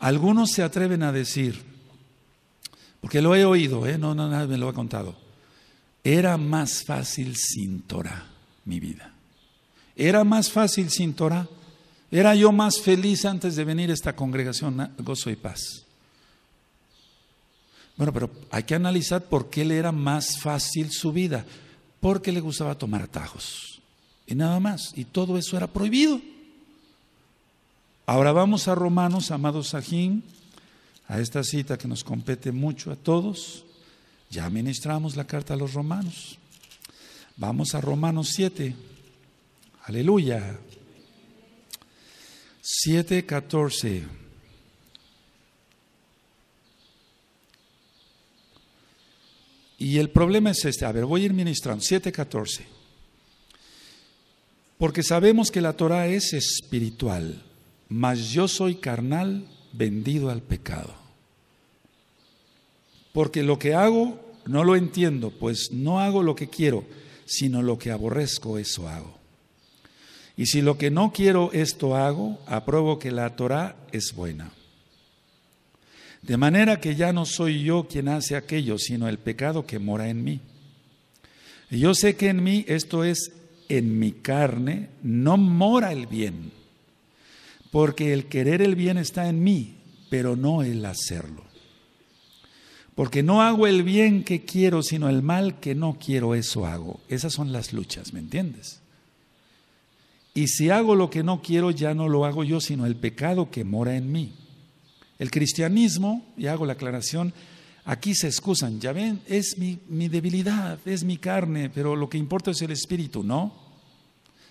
Algunos se atreven a decir, porque lo he oído, ¿eh? no, no, nadie me lo ha contado. Era más fácil sin Torah mi vida. Era más fácil sin Torah. Era yo más feliz antes de venir a esta congregación, gozo y paz. Bueno, pero hay que analizar por qué le era más fácil su vida. Porque le gustaba tomar tajos. Y nada más. Y todo eso era prohibido. Ahora vamos a Romanos, amados Sajín, a esta cita que nos compete mucho a todos. Ya ministramos la carta a los romanos. Vamos a Romanos 7. Aleluya. 7:14. Y el problema es este. A ver, voy a ir ministrando. 7, 14. Porque sabemos que la Torah es espiritual, mas yo soy carnal vendido al pecado porque lo que hago no lo entiendo, pues no hago lo que quiero, sino lo que aborrezco, eso hago. Y si lo que no quiero, esto hago, apruebo que la Torah es buena. De manera que ya no soy yo quien hace aquello, sino el pecado que mora en mí. Y yo sé que en mí, esto es, en mi carne, no mora el bien, porque el querer el bien está en mí, pero no el hacerlo. Porque no hago el bien que quiero, sino el mal que no quiero, eso hago. Esas son las luchas, ¿me entiendes? Y si hago lo que no quiero, ya no lo hago yo, sino el pecado que mora en mí. El cristianismo, y hago la aclaración, aquí se excusan, ya ven, es mi, debilidad, es mi carne, pero lo que importa es el espíritu, ¿no?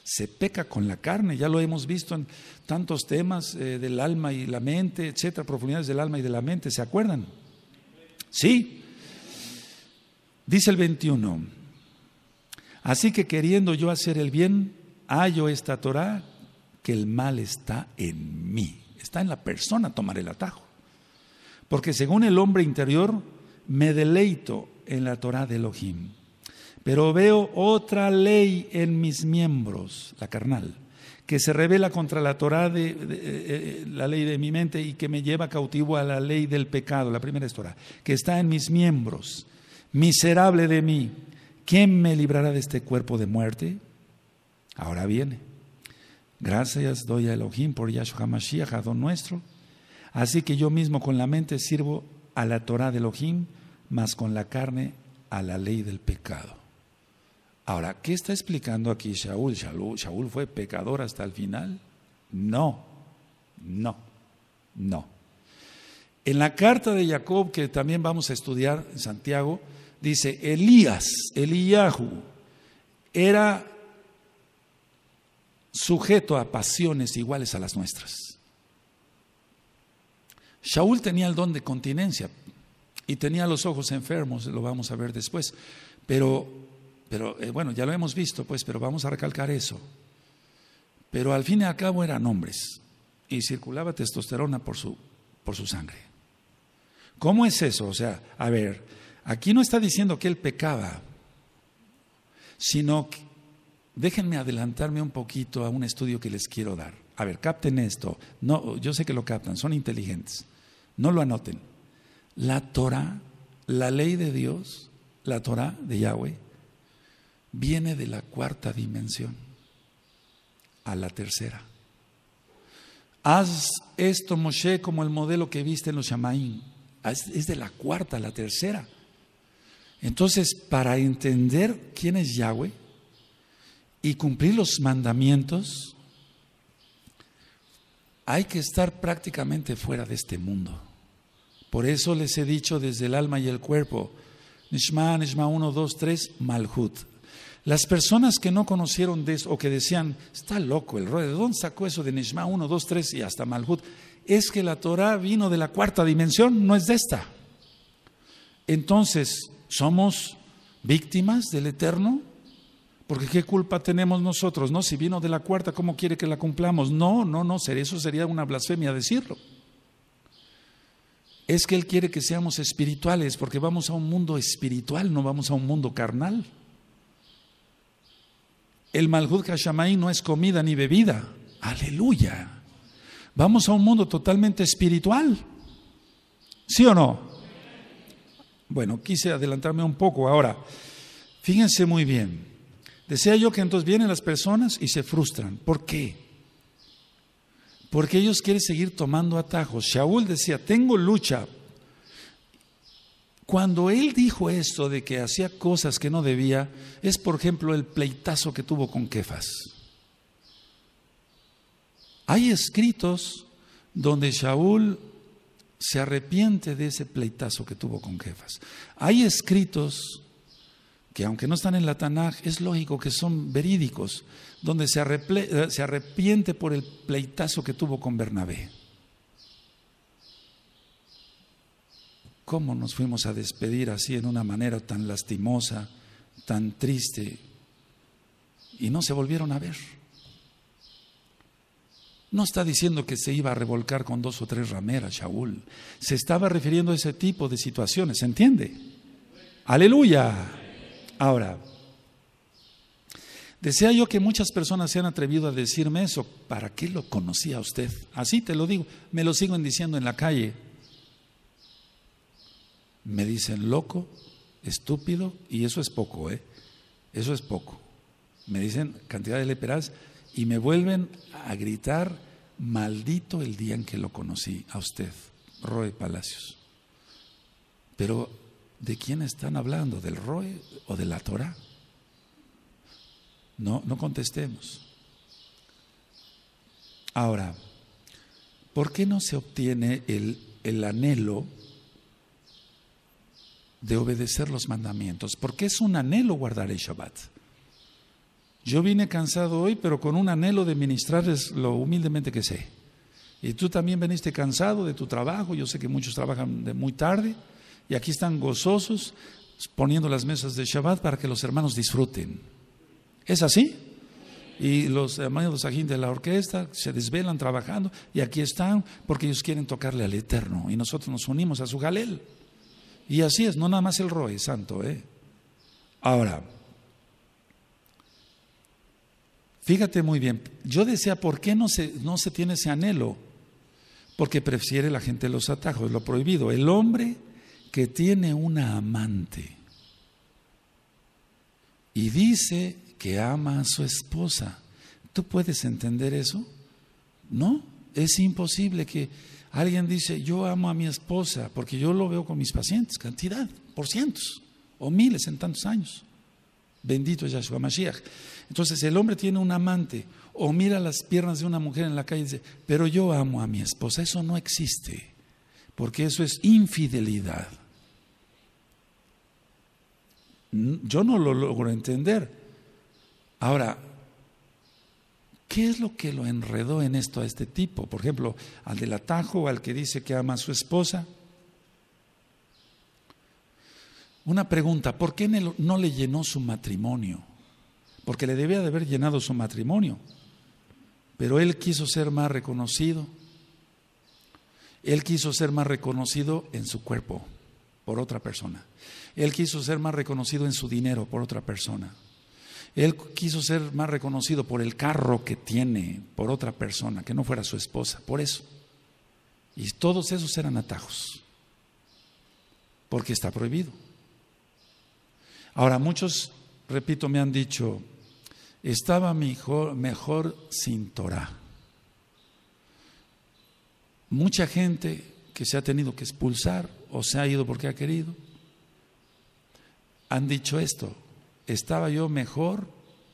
se peca con la carne, ya lo hemos visto en tantos temas eh, del alma y la mente, etcétera, profundidades del alma y de la mente, ¿se acuerdan? ¿Sí? Dice el 21. Así que queriendo yo hacer el bien, hallo esta Torah que el mal está en mí. Está en la persona tomar el atajo. Porque según el hombre interior, me deleito en la Torah de Elohim. Pero veo otra ley en mis miembros, la carnal que se revela contra la Torá de, eh, eh, la ley de mi mente y que me lleva cautivo a la ley del pecado, la primera es Torah, que está en mis miembros. Miserable de mí, ¿quién me librará de este cuerpo de muerte? Ahora viene. Gracias doy a Elohim por Yahshua Mashiach, don nuestro. Así que yo mismo con la mente sirvo a la Torá de Elohim, mas con la carne a la ley del pecado. Ahora, ¿qué está explicando aquí Shaul? ¿Shaul, fue pecador hasta el final? No, no, no. En la carta de Jacob, que también vamos a estudiar en Santiago, dice, Elías, Eliyahu, era sujeto a pasiones iguales a las nuestras. Shaul tenía el don de continencia y tenía los ojos enfermos, lo vamos a ver después, pero pero eh, bueno, ya lo hemos visto, pues, pero vamos a recalcar eso. Pero al fin y al cabo eran hombres y circulaba testosterona por su, por su sangre. ¿Cómo es eso? O sea, a ver, aquí no está diciendo que él pecaba, sino que, déjenme adelantarme un poquito a un estudio que les quiero dar. A ver, capten esto. No, yo sé que lo captan, son inteligentes. No lo anoten. La Torah, la ley de Dios, la Torah de Yahweh, viene de la cuarta dimensión a la tercera. Haz esto, Moshe, como el modelo que viste en los Shamaín. Es de la cuarta a la tercera. Entonces, para entender quién es Yahweh y cumplir los mandamientos, hay que estar prácticamente fuera de este mundo. Por eso les he dicho desde el alma y el cuerpo, Nishma, Nishma 1, 2, 3, Malhut, las personas que no conocieron de eso o que decían, está loco el rollo, ¿de dónde sacó eso de Nishma 1, 2, 3 y hasta Malhut? Es que la Torah vino de la cuarta dimensión, no es de esta. Entonces, ¿somos víctimas del Eterno? Porque qué culpa tenemos nosotros, ¿no? Si vino de la cuarta, ¿cómo quiere que la cumplamos? No, no, no, eso sería una blasfemia decirlo. Es que Él quiere que seamos espirituales, porque vamos a un mundo espiritual, no vamos a un mundo carnal. El Malhud Hashamay no es comida ni bebida. Aleluya. Vamos a un mundo totalmente espiritual. ¿Sí o no? Bueno, quise adelantarme un poco ahora. Fíjense muy bien. desea yo que entonces vienen las personas y se frustran. ¿Por qué? Porque ellos quieren seguir tomando atajos. Shaul decía, tengo lucha, cuando él dijo esto de que hacía cosas que no debía, es por ejemplo el pleitazo que tuvo con Kefas. Hay escritos donde Shaul se arrepiente de ese pleitazo que tuvo con Kefas. Hay escritos que aunque no están en la Tanaj, es lógico que son verídicos, donde se, eh, se arrepiente por el pleitazo que tuvo con Bernabé. ¿Cómo nos fuimos a despedir así en una manera tan lastimosa, tan triste? Y no se volvieron a ver. No está diciendo que se iba a revolcar con dos o tres rameras, Shaul. Se estaba refiriendo a ese tipo de situaciones, ¿se entiende? Aleluya. Ahora, desea yo que muchas personas se han atrevido a decirme eso. ¿Para qué lo conocía usted? Así te lo digo. Me lo siguen diciendo en la calle me dicen loco, estúpido, y eso es poco, ¿eh? Eso es poco. Me dicen cantidad de leperas y me vuelven a gritar, maldito el día en que lo conocí a usted, Roy Palacios. Pero, ¿de quién están hablando? ¿Del Roy o de la Torah? No, no contestemos. Ahora, ¿por qué no se obtiene el, el anhelo? de obedecer los mandamientos, porque es un anhelo guardar el Shabbat. Yo vine cansado hoy, pero con un anhelo de ministrarles lo humildemente que sé. Y tú también veniste cansado de tu trabajo, yo sé que muchos trabajan de muy tarde, y aquí están gozosos poniendo las mesas de Shabbat para que los hermanos disfruten. ¿Es así? Y los hermanos de la orquesta se desvelan trabajando y aquí están porque ellos quieren tocarle al Eterno y nosotros nos unimos a su galel. Y así es, no nada más el Roe Santo. ¿eh? Ahora, fíjate muy bien, yo decía, ¿por qué no se, no se tiene ese anhelo? Porque prefiere la gente los atajos, lo prohibido. El hombre que tiene una amante y dice que ama a su esposa, ¿tú puedes entender eso? No, es imposible que Alguien dice, yo amo a mi esposa, porque yo lo veo con mis pacientes, cantidad, por cientos o miles en tantos años. Bendito es Yahshua Mashiach. Entonces el hombre tiene un amante o mira las piernas de una mujer en la calle y dice, pero yo amo a mi esposa. Eso no existe, porque eso es infidelidad. Yo no lo logro entender. Ahora, ¿Qué es lo que lo enredó en esto a este tipo? Por ejemplo, al del atajo, al que dice que ama a su esposa. Una pregunta, ¿por qué no le llenó su matrimonio? Porque le debía de haber llenado su matrimonio. Pero él quiso ser más reconocido. Él quiso ser más reconocido en su cuerpo por otra persona. Él quiso ser más reconocido en su dinero por otra persona. Él quiso ser más reconocido por el carro que tiene, por otra persona, que no fuera su esposa, por eso. Y todos esos eran atajos, porque está prohibido. Ahora, muchos, repito, me han dicho, estaba mejor, sin Torah. Mucha gente que se ha tenido que expulsar o se ha ido porque ha querido, han dicho esto, estaba yo mejor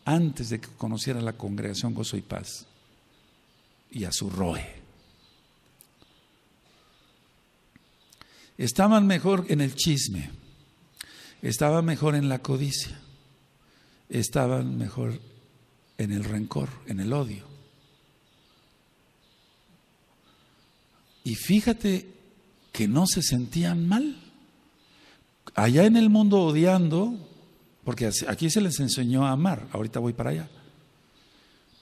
antes de que conociera la congregación Gozo y Paz y a su Roe. Estaban mejor en el chisme, estaban mejor en la codicia, estaban mejor en el rencor, en el odio. Y fíjate que no se sentían mal. Allá en el mundo odiando, porque aquí se les enseñó a amar, ahorita voy para allá.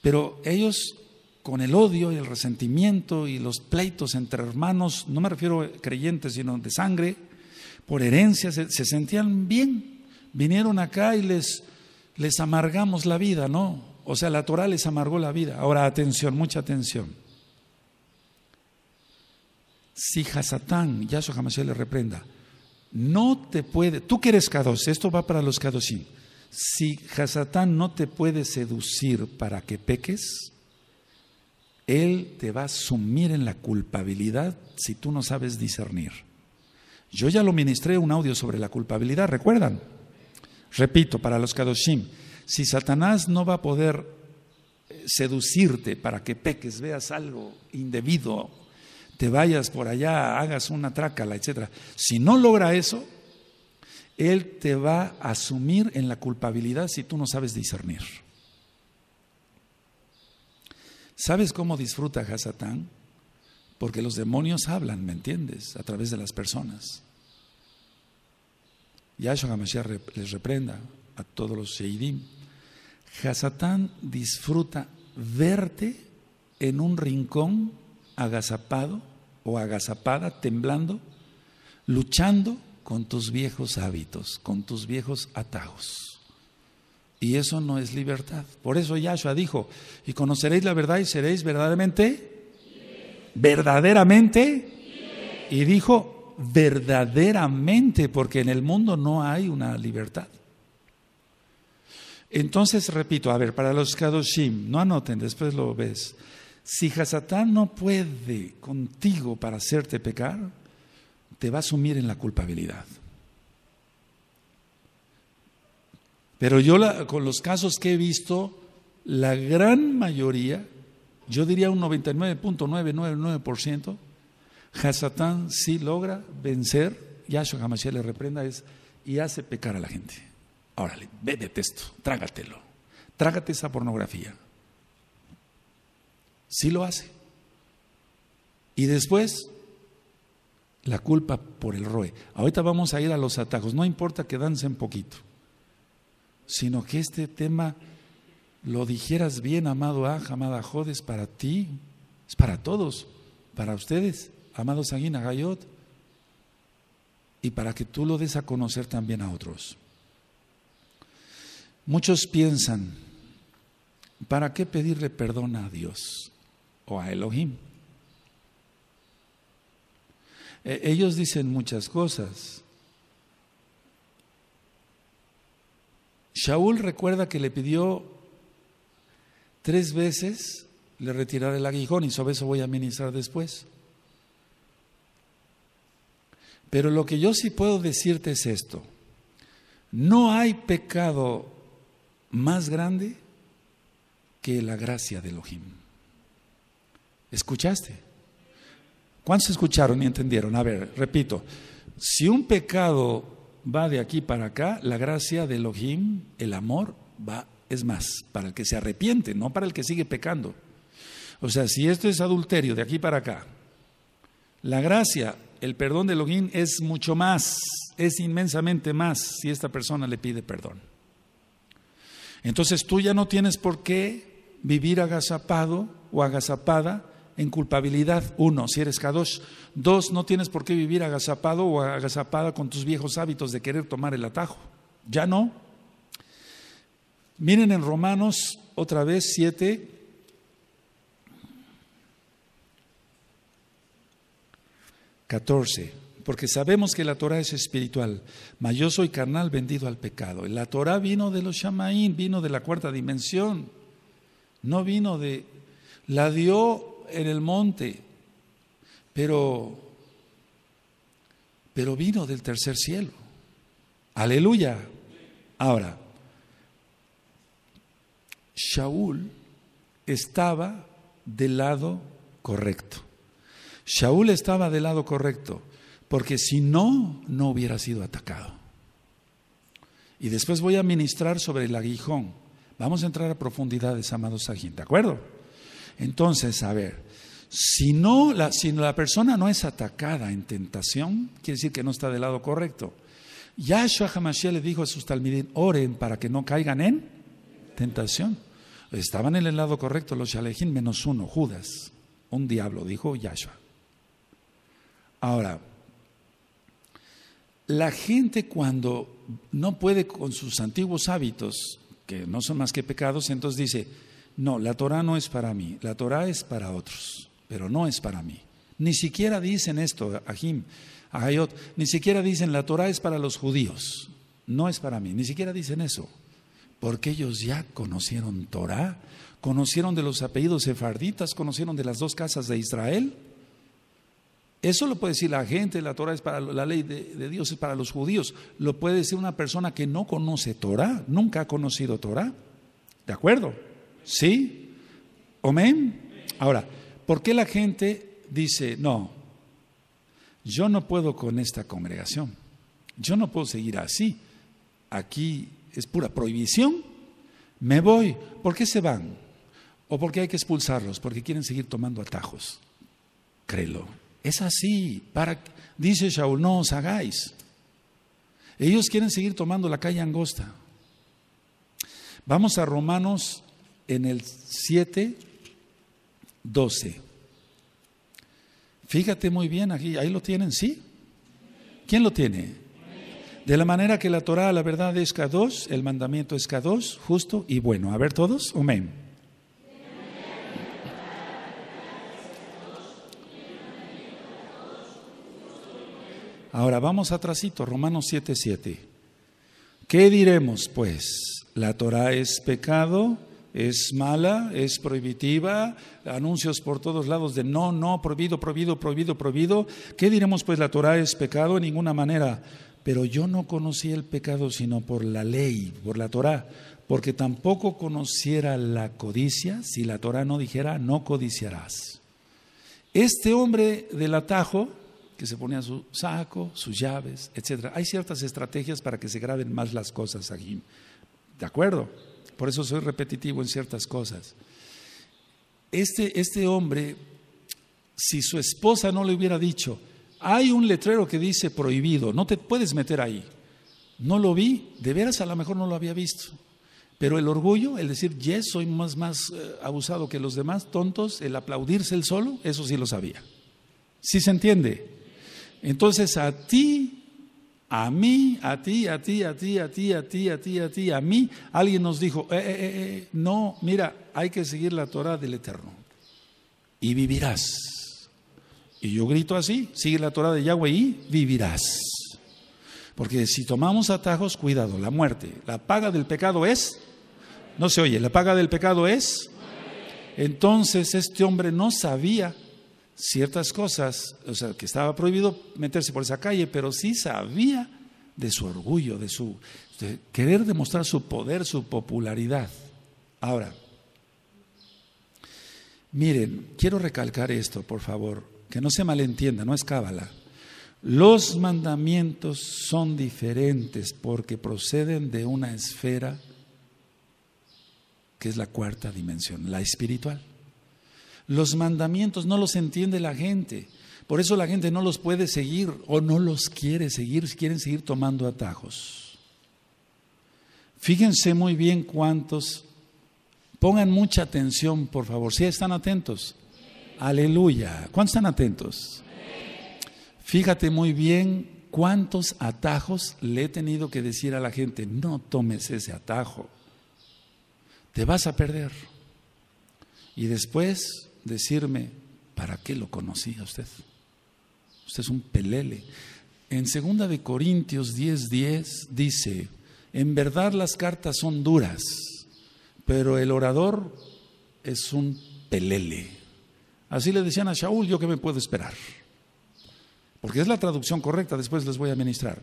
Pero ellos con el odio y el resentimiento y los pleitos entre hermanos, no me refiero a creyentes, sino de sangre, por herencia, se, sentían bien. Vinieron acá y les, les amargamos la vida, ¿no? O sea, la Torah les amargó la vida. Ahora, atención, mucha atención. Si Hasatán, Yahshua Hamashiach le reprenda, no te puede, tú quieres eres Kadosh, esto va para los Kadoshim. Si Hasatán no te puede seducir para que peques, él te va a sumir en la culpabilidad si tú no sabes discernir. Yo ya lo ministré un audio sobre la culpabilidad, ¿recuerdan? Repito, para los Kadoshim, si Satanás no va a poder eh, seducirte para que peques, veas algo indebido, te vayas por allá, hagas una trácala, etc. Si no logra eso, Él te va a asumir en la culpabilidad si tú no sabes discernir. ¿Sabes cómo disfruta Hasatán? Porque los demonios hablan, ¿me entiendes? A través de las personas. Yahshua Masía les reprenda a todos los Sheidim. Hasatán disfruta verte en un rincón agazapado agazapada, temblando, luchando con tus viejos hábitos, con tus viejos atajos. Y eso no es libertad. Por eso Yahshua dijo, y conoceréis la verdad y seréis verdaderamente, verdaderamente, y dijo, verdaderamente, porque en el mundo no hay una libertad. Entonces, repito, a ver, para los Kadoshim, no anoten, después lo ves. Si Hasatán no puede contigo para hacerte pecar, te va a sumir en la culpabilidad. Pero yo con los casos que he visto, la gran mayoría, yo diría un 99.999%, Hasatán sí logra vencer, Yahshua Hamashiach le reprenda, es, y hace pecar a la gente. Órale, vete esto, trágatelo, trágate esa pornografía sí lo hace. Y después, la culpa por el ROE. Ahorita vamos a ir a los atajos, no importa que dancen poquito, sino que este tema lo dijeras bien, amado Aj, amada Jodes, para ti, es para todos, para ustedes, amado Sanguina Gayot, y para que tú lo des a conocer también a otros. Muchos piensan, ¿para qué pedirle perdón a Dios? o a Elohim. E, ellos dicen muchas cosas. Shaul recuerda que le pidió tres veces le retirar el aguijón y sobre eso voy a ministrar después. Pero lo que yo sí puedo decirte es esto. No hay pecado más grande que la gracia de Elohim. ¿Escuchaste? ¿Cuántos escucharon y entendieron? A ver, repito, si un pecado va de aquí para acá, la gracia de Elohim, el amor, va, es más, para el que se arrepiente, no para el que sigue pecando. O sea, si esto es adulterio de aquí para acá, la gracia, el perdón de Elohim es mucho más, es inmensamente más si esta persona le pide perdón. Entonces tú ya no tienes por qué vivir agazapado o agazapada en culpabilidad, uno, si eres Kadosh. Dos, no tienes por qué vivir agazapado o agazapada con tus viejos hábitos de querer tomar el atajo. Ya no. Miren en Romanos, otra vez, 7. Catorce porque sabemos que la Torah es espiritual, mas yo soy carnal vendido al pecado. La Torah vino de los Shamaín, vino de la cuarta dimensión, no vino de... La dio en el monte, pero, pero vino del tercer cielo. Aleluya. Ahora, Shaul estaba del lado correcto. Shaul estaba del lado correcto, porque si no, no hubiera sido atacado. Y después voy a ministrar sobre el aguijón. Vamos a entrar a profundidades, amados Sajín, ¿de acuerdo? Entonces, a ver, si, no, la, si la persona no es atacada en tentación, quiere decir que no está del lado correcto. Yahshua Hamashiach le dijo a sus talmidín, oren para que no caigan en tentación. Estaban en el lado correcto los shalejín menos uno, Judas, un diablo, dijo Yahshua. Ahora, la gente cuando no puede con sus antiguos hábitos, que no son más que pecados, entonces dice, no, la Torah no es para mí, la Torah es para otros, pero no es para mí. Ni siquiera dicen esto, Ahim, Ahayot, ni siquiera dicen la Torah es para los judíos, no es para mí, ni siquiera dicen eso, porque ellos ya conocieron Torah, conocieron de los apellidos sefarditas, conocieron de las dos casas de Israel. Eso lo puede decir la gente, la Torah es para la ley de, de Dios es para los judíos. Lo puede decir una persona que no conoce Torah, nunca ha conocido Torah. ¿De acuerdo? ¿Sí? ¿Amén? Ahora, ¿por qué la gente dice, no, yo no puedo con esta congregación? Yo no puedo seguir así. Aquí es pura prohibición. Me voy. ¿Por qué se van? ¿O porque hay que expulsarlos? Porque quieren seguir tomando atajos. Créelo. Es así. Para, dice Shaul, no os hagáis. Ellos quieren seguir tomando la calle angosta. Vamos a Romanos en el 7, 12. Fíjate muy bien aquí, ahí lo tienen, ¿sí? ¿Quién lo tiene? De la manera que la Torah, la verdad es K2, el mandamiento es K2, justo y bueno. A ver todos, amén. Ahora vamos a tracito Romanos 7:7. 7. ¿Qué diremos pues? La Torah es pecado, es mala, es prohibitiva, anuncios por todos lados de no, no, prohibido, prohibido, prohibido, prohibido. ¿Qué diremos pues la Torah es pecado? En ninguna manera. Pero yo no conocí el pecado sino por la ley, por la Torah, porque tampoco conociera la codicia si la Torah no dijera no codiciarás. Este hombre del atajo, que se ponía su saco, sus llaves, etc. Hay ciertas estrategias para que se graben más las cosas aquí. ¿De acuerdo? Por eso soy repetitivo en ciertas cosas. Este, este hombre, si su esposa no le hubiera dicho, hay un letrero que dice prohibido, no te puedes meter ahí. No lo vi, de veras a lo mejor no lo había visto. Pero el orgullo, el decir, yes, soy más, más eh, abusado que los demás, tontos, el aplaudirse el solo, eso sí lo sabía. ¿Sí se entiende? Entonces a ti a mí, a ti, a ti, a ti, a ti, a ti, a ti, a ti, a mí, alguien nos dijo, eh, eh, eh, no, mira, hay que seguir la Torah del Eterno y vivirás. Y yo grito así, sigue la Torah de Yahweh y vivirás. Porque si tomamos atajos, cuidado, la muerte, la paga del pecado es, no se oye, la paga del pecado es. Entonces este hombre no sabía ciertas cosas, o sea, que estaba prohibido meterse por esa calle, pero sí sabía de su orgullo, de su querer demostrar su poder, su popularidad. Ahora, miren, quiero recalcar esto, por favor, que no se malentienda, no es cábala. Los mandamientos son diferentes porque proceden de una esfera que es la cuarta dimensión, la espiritual. Los mandamientos no los entiende la gente. Por eso la gente no los puede seguir o no los quiere seguir, quieren seguir tomando atajos. Fíjense muy bien cuántos, pongan mucha atención, por favor, si están atentos. Aleluya. ¿Cuántos están atentos? Fíjate muy bien cuántos atajos le he tenido que decir a la gente, no tomes ese atajo, te vas a perder. Y después decirme, ¿para qué lo conocía usted? Usted es un pelele. En 2 de Corintios 10:10 10, dice, en verdad las cartas son duras, pero el orador es un pelele. Así le decían a Shaul, yo qué me puedo esperar. Porque es la traducción correcta, después les voy a ministrar.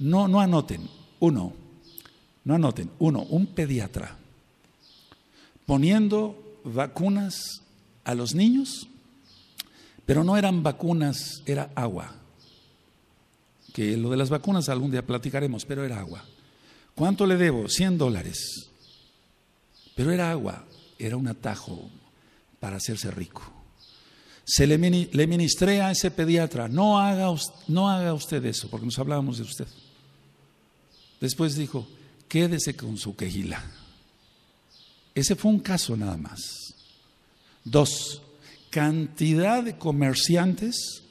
No, no anoten. Uno, no anoten. Uno, un pediatra poniendo vacunas a los niños, pero no eran vacunas, era agua. Que lo de las vacunas algún día platicaremos, pero era agua. ¿Cuánto le debo? 100 dólares. Pero era agua, era un atajo para hacerse rico. Se le, le ministré a ese pediatra, no haga, no haga usted eso, porque nos hablábamos de usted. Después dijo, quédese con su quejila. Ese fue un caso nada más. Dos, cantidad de comerciantes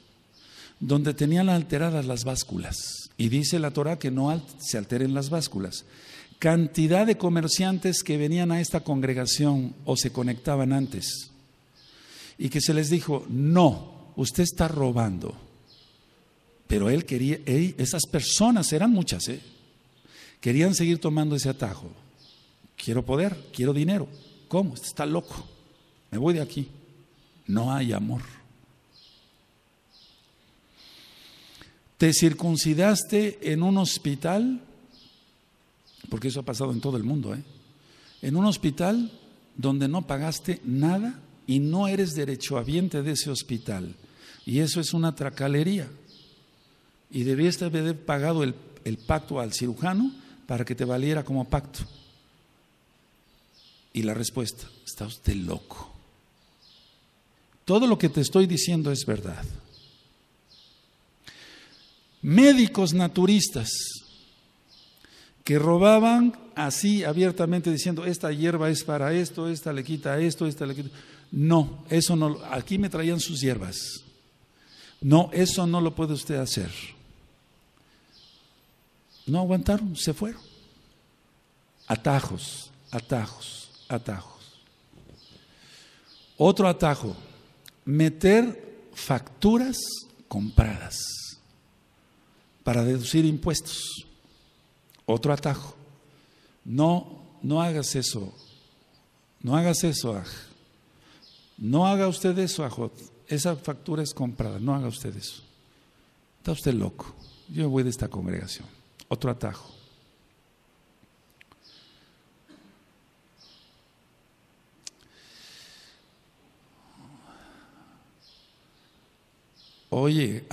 donde tenían alteradas las básculas. Y dice la Torah que no se alteren las básculas. Cantidad de comerciantes que venían a esta congregación o se conectaban antes y que se les dijo, no, usted está robando. Pero él quería, esas personas eran muchas, ¿eh? querían seguir tomando ese atajo. Quiero poder, quiero dinero. ¿Cómo? está loco me voy de aquí. No hay amor. Te circuncidaste en un hospital, porque eso ha pasado en todo el mundo, ¿eh? en un hospital donde no pagaste nada y no eres derechohabiente de ese hospital. Y eso es una tracalería. Y debiste haber pagado el pacto al cirujano para que te valiera como pacto. Y la respuesta, está usted loco. Todo lo que te estoy diciendo es verdad. Médicos naturistas que robaban así abiertamente diciendo, esta hierba es para esto, esta le quita esto, esta le quita... No, eso no, aquí me traían sus hierbas. No, eso no lo puede usted hacer. No aguantaron, se fueron. Atajos, atajos, atajos. Otro atajo, meter facturas compradas para deducir impuestos. Otro atajo. No, no hagas eso. No hagas eso, No haga usted eso, Ajot. Esa factura es comprada. No haga usted eso. Está usted loco. Yo voy de esta congregación. Otro atajo. oye,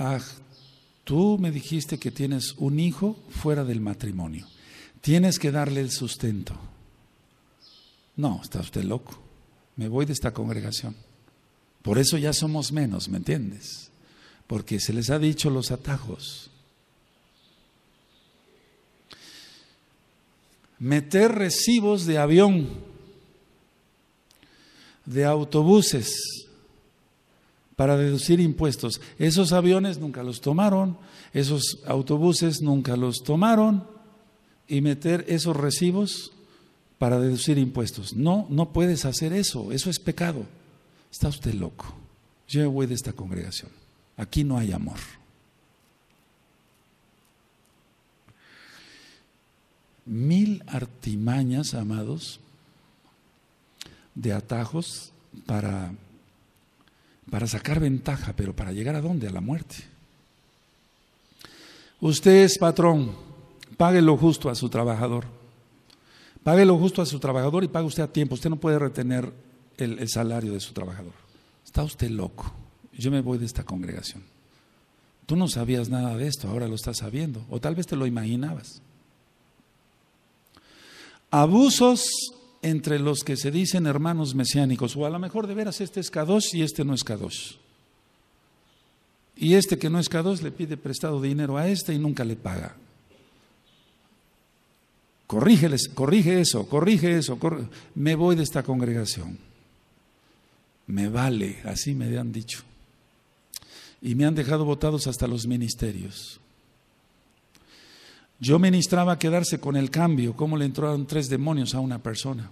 tú me dijiste que tienes un hijo fuera del matrimonio, tienes que darle el sustento. No, está usted loco, me voy de esta congregación. Por eso ya somos menos, ¿me entiendes? Porque se les ha dicho los atajos. Meter recibos de avión, de autobuses, para deducir impuestos. Esos aviones nunca los tomaron, esos autobuses nunca los tomaron y meter esos recibos para deducir impuestos. No, no puedes hacer eso, eso es pecado. Está usted loco. Yo me voy de esta congregación. Aquí no hay amor. Mil artimañas, amados, de atajos para para sacar ventaja, pero para llegar a dónde? A la muerte. Usted es patrón, pague lo justo a su trabajador. Pague lo justo a su trabajador y pague usted a tiempo. Usted no puede retener el, salario de su trabajador. Está usted loco. Yo me voy de esta congregación. Tú no sabías nada de esto, ahora lo estás sabiendo. O tal vez te lo imaginabas. Abusos entre los que se dicen hermanos mesiánicos, o a lo mejor de veras este es K2 y este no es K2. Y este que no es K2 le pide prestado dinero a este y nunca le paga. Corrígeles, corrige eso, corrige eso. Me voy de esta congregación. Me vale, así me han dicho. Y me han dejado votados hasta los ministerios. Yo ministraba quedarse con el cambio, cómo le entraron tres demonios a una persona.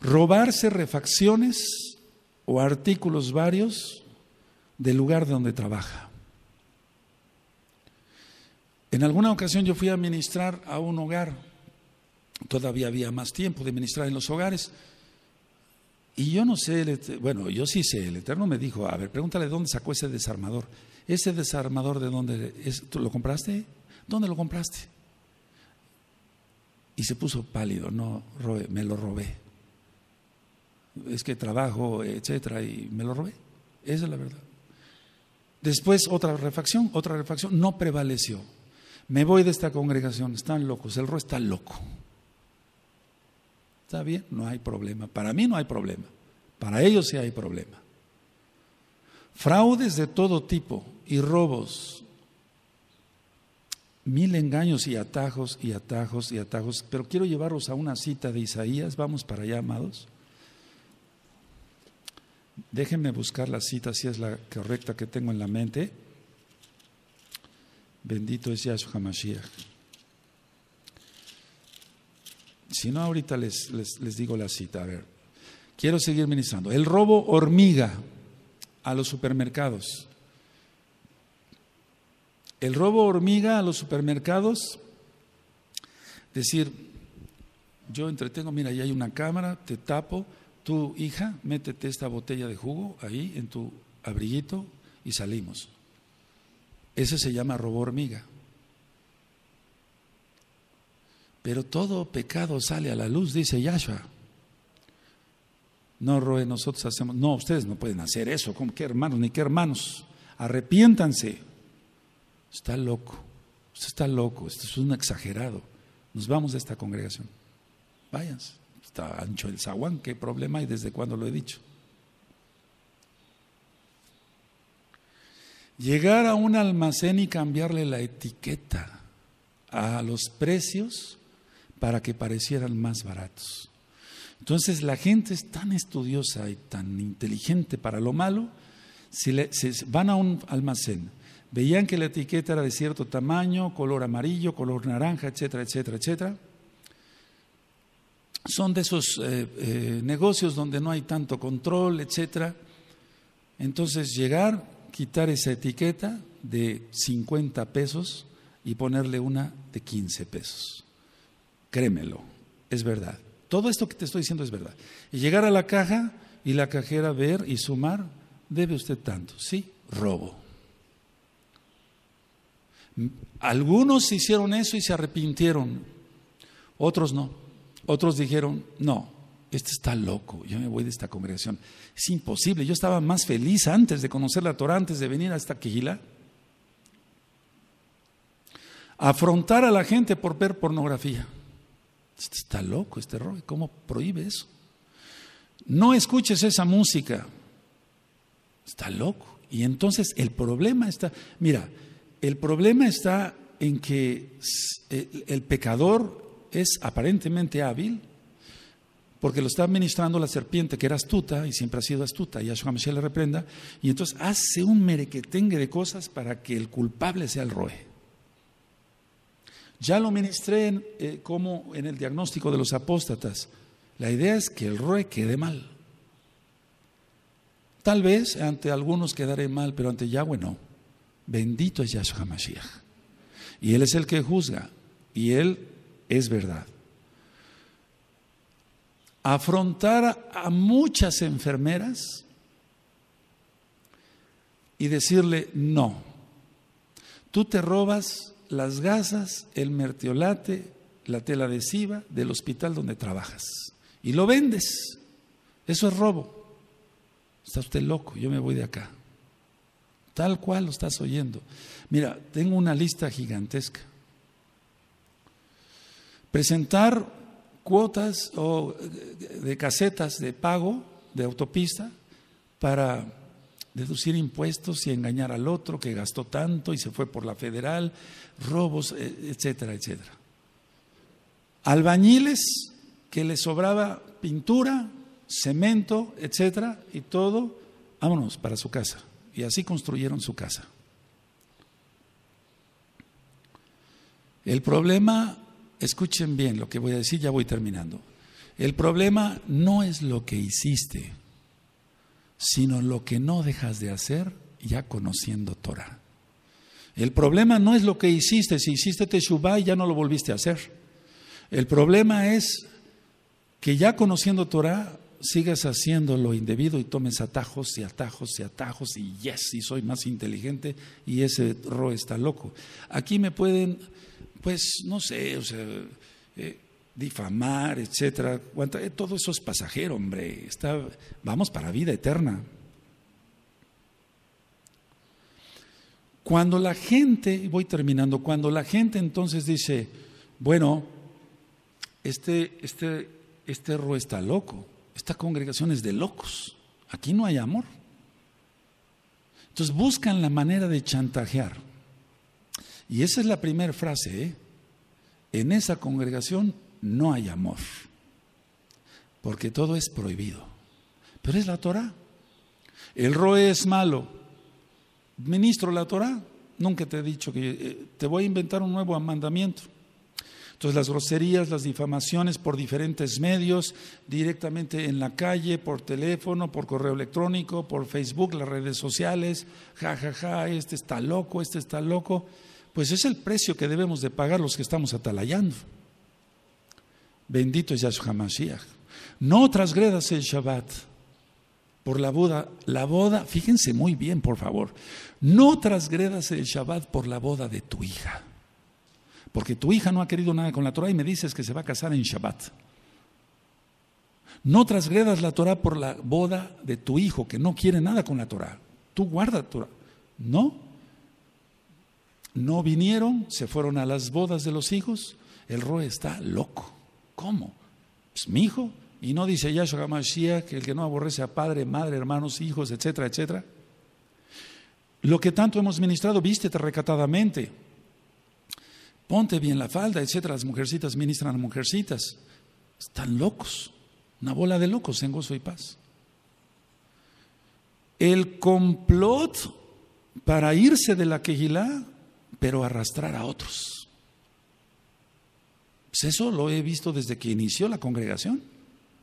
Robarse refacciones o artículos varios del lugar donde trabaja. En alguna ocasión yo fui a ministrar a un hogar, todavía había más tiempo de ministrar en los hogares, y yo no sé, bueno, yo sí sé, el Eterno me dijo, a ver, pregúntale dónde sacó ese desarmador. ¿Ese desarmador de dónde ¿Tú lo compraste? ¿Dónde lo compraste? Y se puso pálido, no, me lo robé. Es que trabajo, etcétera, y me lo robé. Esa es la verdad. Después otra refacción, otra refacción, no prevaleció. Me voy de esta congregación, están locos, el ro está loco. Está bien, no hay problema. Para mí no hay problema. Para ellos sí hay problema fraudes de todo tipo y robos, mil engaños y atajos y atajos y atajos, pero quiero llevaros a una cita de Isaías, vamos para allá, amados. Déjenme buscar la cita si es la correcta que tengo en la mente. Bendito es Yahshua Mashiach. Si no, ahorita les, les, les digo la cita. A ver, quiero seguir ministrando. El robo hormiga a los supermercados. El robo hormiga a los supermercados, decir, yo entretengo, mira, ahí hay una cámara, te tapo, tu hija, métete esta botella de jugo ahí en tu abriguito y salimos. Ese se llama robo hormiga. Pero todo pecado sale a la luz, dice Yahshua. No, Roe, nosotros hacemos, no, ustedes no pueden hacer eso, como qué hermanos, ni qué hermanos, arrepiéntanse. Está loco, usted está loco, esto es un exagerado. Nos vamos de esta congregación. Váyanse, está ancho el zaguán, qué problema hay, desde cuándo lo he dicho. Llegar a un almacén y cambiarle la etiqueta a los precios para que parecieran más baratos. Entonces la gente es tan estudiosa y tan inteligente para lo malo, si, le, van a un almacén, veían que la etiqueta era de cierto tamaño, color amarillo, color naranja, etcétera, etcétera, etcétera. Son de esos eh, eh, negocios donde no hay tanto control, etcétera. Entonces llegar, quitar esa etiqueta de 50 pesos y ponerle una de 15 pesos. Créemelo, es verdad. Todo esto que te estoy diciendo es verdad. Y llegar a la caja y la cajera ver y sumar, debe usted tanto, ¿sí? Robo. Algunos hicieron eso y se arrepintieron, otros no. Otros dijeron, no, este está loco, yo me voy de esta congregación. Es imposible, yo estaba más feliz antes de conocer la Torah, antes de venir a esta Quijila. Afrontar a la gente por ver pornografía. Está loco este roe. ¿cómo prohíbe eso? No escuches esa música. Está loco. Y entonces el problema está, mira, el problema está en que el, pecador es aparentemente hábil porque lo está administrando la serpiente que era astuta y siempre ha sido astuta, y Yahshua Mashiach le reprenda, y entonces hace un merequetengue de cosas para que el culpable sea el Roe. Ya lo ministré eh, como en el diagnóstico de los apóstatas. La idea es que el rue quede mal. Tal vez ante algunos quedaré mal, pero ante Yahweh no. Bendito es Yahshua Mashiach. Y Él es el que juzga. Y Él es verdad. Afrontar a muchas enfermeras y decirle, no, tú te robas las gasas, el mertiolate, la tela adhesiva del hospital donde trabajas y lo vendes. Eso es robo. Está usted loco, yo me voy de acá. Tal cual lo estás oyendo. Mira, tengo una lista gigantesca. Presentar cuotas o eh, de casetas de pago de autopista para deducir impuestos y engañar al otro que gastó tanto y se fue por la federal, robos, eh, etcétera, etcétera. Albañiles que le sobraba pintura, cemento, etcétera, y todo, vámonos para su casa. Y así construyeron su casa. El problema, escuchen bien lo que voy a decir, ya voy terminando. El problema no es lo que hiciste, sino lo que no dejas de hacer ya conociendo Torah. El problema no es lo que hiciste, si hiciste Teshuvah y ya no lo volviste a hacer. El problema es que ya conociendo Torah sigas haciendo lo indebido y tomes atajos y atajos y atajos y yes, y soy más inteligente y ese ro está loco. Aquí me pueden, pues no sé, o sea, eh, difamar, etcétera. Eh, todo eso es pasajero, hombre. Está, vamos para vida eterna. Cuando la gente, voy terminando, cuando la gente entonces dice, bueno, este, este, este está loco, esta congregación es de locos, aquí no hay amor. Entonces buscan la manera de chantajear. Y esa es la primera frase, ¿eh? En esa congregación no hay amor, porque todo es prohibido. Pero es la Torah. El roe es malo. Ministro la Torah. Nunca te he dicho que eh, te voy a inventar un nuevo mandamiento. Entonces las groserías, las difamaciones por diferentes medios, directamente en la calle, por teléfono, por correo electrónico, por Facebook, las redes sociales, jajaja este está loco, este está loco, pues es el precio que debemos de pagar los que estamos atalayando. Bendito es Yahshua Mashiach. No transgredas el Shabbat por la boda. La boda, fíjense muy bien, por favor. No transgredas el Shabbat por la boda de tu hija. Porque tu hija no ha querido nada con la Torah y me dices que se va a casar en Shabbat. No transgredas la Torah por la boda de tu hijo que no quiere nada con la Torah. Tú guarda la Torah. No. No vinieron, se fueron a las bodas de los hijos. El Roe está loco. ¿Cómo? es pues, mi hijo. Y no dice Yahshua Shia que el que no aborrece a padre, madre, hermanos, hijos, etcétera, etcétera. Lo que tanto hemos ministrado, vístete recatadamente. Ponte bien la falda, etcétera. Las mujercitas ministran a mujercitas. Están locos. Una bola de locos en gozo y paz. El complot para irse de la quejilá, pero arrastrar a otros. Pues eso lo he visto desde que inició la congregación.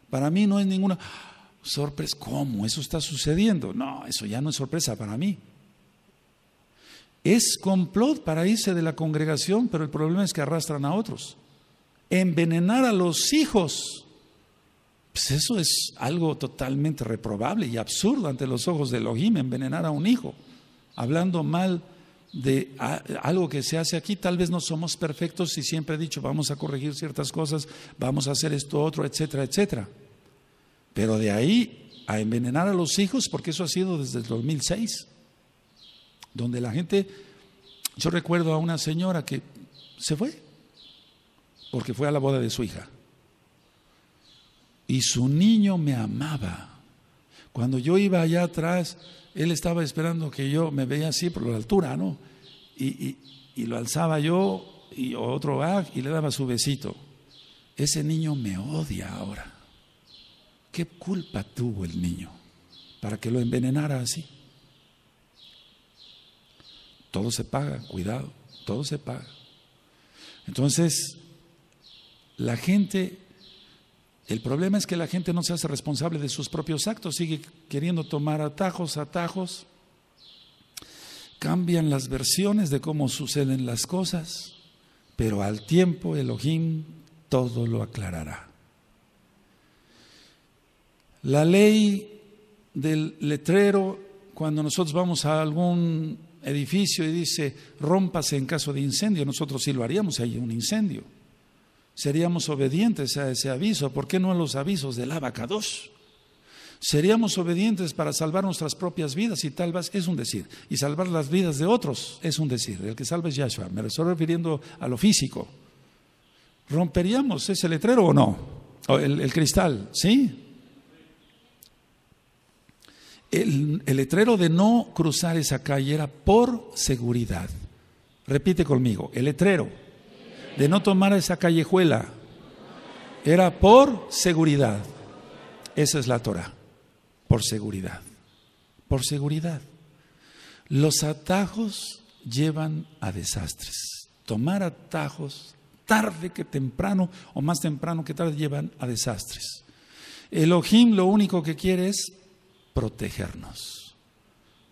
Para mí no es ninguna sorpresa. ¿Cómo? ¿Eso está sucediendo? No, eso ya no es sorpresa para mí. Es complot para irse de la congregación, pero el problema es que arrastran a otros. Envenenar a los hijos. Pues eso es algo totalmente reprobable y absurdo ante los ojos de Elohim, envenenar a un hijo, hablando mal de algo que se hace aquí. Tal vez no somos perfectos y siempre he dicho, vamos a corregir ciertas cosas, vamos a hacer esto, otro, etcétera, etcétera. Pero de ahí a envenenar a los hijos, porque eso ha sido desde el 2006, donde la gente, yo recuerdo a una señora que se fue, porque fue a la boda de su hija. Y su niño me amaba. Cuando yo iba allá atrás, él estaba esperando que yo me vea así por la altura, ¿no? y, lo alzaba yo y otro va y le daba su besito. Ese niño me odia ahora. ¿Qué culpa tuvo el niño para que lo envenenara así? Todo se paga, cuidado, todo se paga. Entonces, la gente, el problema es que la gente no se hace responsable de sus propios actos, sigue queriendo tomar atajos, atajos, cambian las versiones de cómo suceden las cosas, pero al tiempo Elohim todo lo aclarará. La ley del letrero, cuando nosotros vamos a algún edificio y dice rómpase en caso de incendio, nosotros sí lo haríamos si hay un incendio. Seríamos obedientes a ese aviso. ¿Por qué no a los avisos del abacados? Seríamos obedientes para salvar nuestras propias vidas y tal vez es un decir. Y salvar las vidas de otros es un decir. El que salva es Yahshua. Me estoy refiriendo a lo físico. ¿Romperíamos ese letrero o no? el, cristal, ¿sí? El, el letrero de no cruzar esa calle era por seguridad. Repite conmigo, el letrero de no tomar esa callejuela era por seguridad. Esa es la Torah. Por seguridad. Por seguridad. Los atajos llevan a desastres. Tomar atajos tarde que temprano o más temprano que tarde llevan a desastres. Elohim lo único que quiere es protegernos.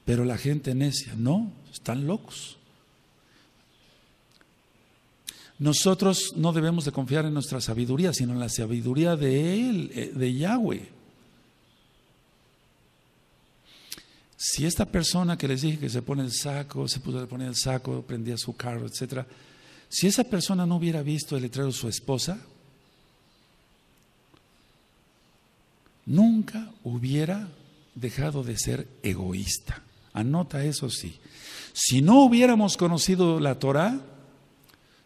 Pero la gente necia, no, están locos. Nosotros no debemos de confiar en nuestra sabiduría, sino en la sabiduría de Él, eh, de Yahweh. Si esta persona que les dije que se pone el saco, se puso a poner el saco, prendía su carro, etc. Si esa persona no hubiera visto el letrero de su esposa, nunca hubiera dejado de ser egoísta. Anota eso sí. Si no hubiéramos conocido la Torah,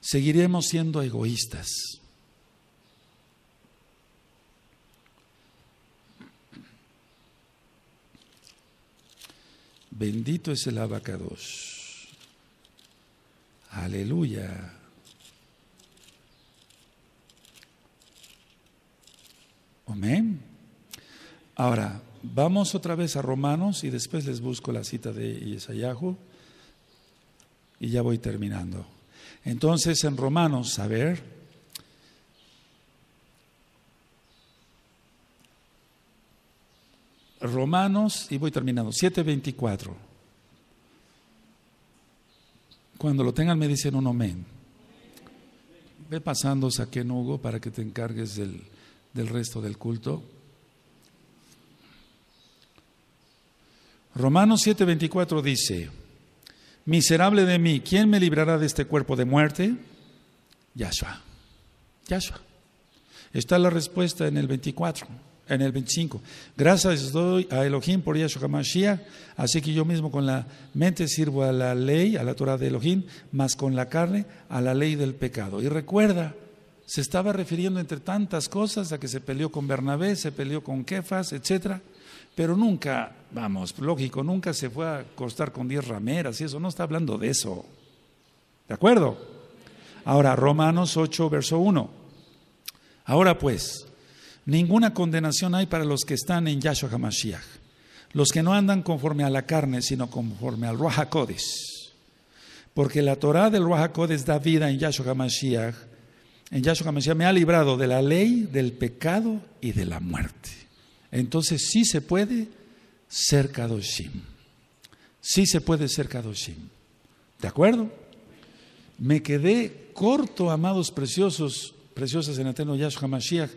seguiremos siendo egoístas. Bendito es el abacados. Aleluya. Amén. Ahora, vamos otra vez a Romanos y después les busco la cita de Isayahu. y ya voy terminando. Entonces, en Romanos, a ver, Romanos, y voy terminando, 7:24. Cuando lo tengan me dicen un amén. Ve pasando, saquen Hugo, para que te encargues del, del resto del culto. Romanos 7:24 dice, miserable de mí, ¿quién me librará de este cuerpo de muerte? Yahshua. Yahshua. Está la respuesta en el 24 en el 25. Gracias doy a Elohim por Yahshua Mashiach, así que yo mismo con la mente sirvo a la ley, a la Torah de Elohim, más con la carne a la ley del pecado. Y recuerda, se estaba refiriendo entre tantas cosas a que se peleó con Bernabé, se peleó con Kefas, etcétera, pero nunca, vamos, lógico, nunca se fue a acostar con diez rameras y eso, no está hablando de eso. ¿De acuerdo? Ahora, Romanos 8, verso 1. Ahora pues, Ninguna condenación hay para los que están en Yahshua HaMashiach, los que no andan conforme a la carne, sino conforme al Ruach HaKodes. Porque la Torah del Ruach HaKodes da vida en Yahshua HaMashiach. En Yahshua HaMashiach me ha librado de la ley, del pecado y de la muerte. Entonces sí se puede ser Kadoshim. Sí se puede ser Kadoshim. ¿De acuerdo? Me quedé corto, amados preciosos, preciosas en Ateno Yahshua HaMashiach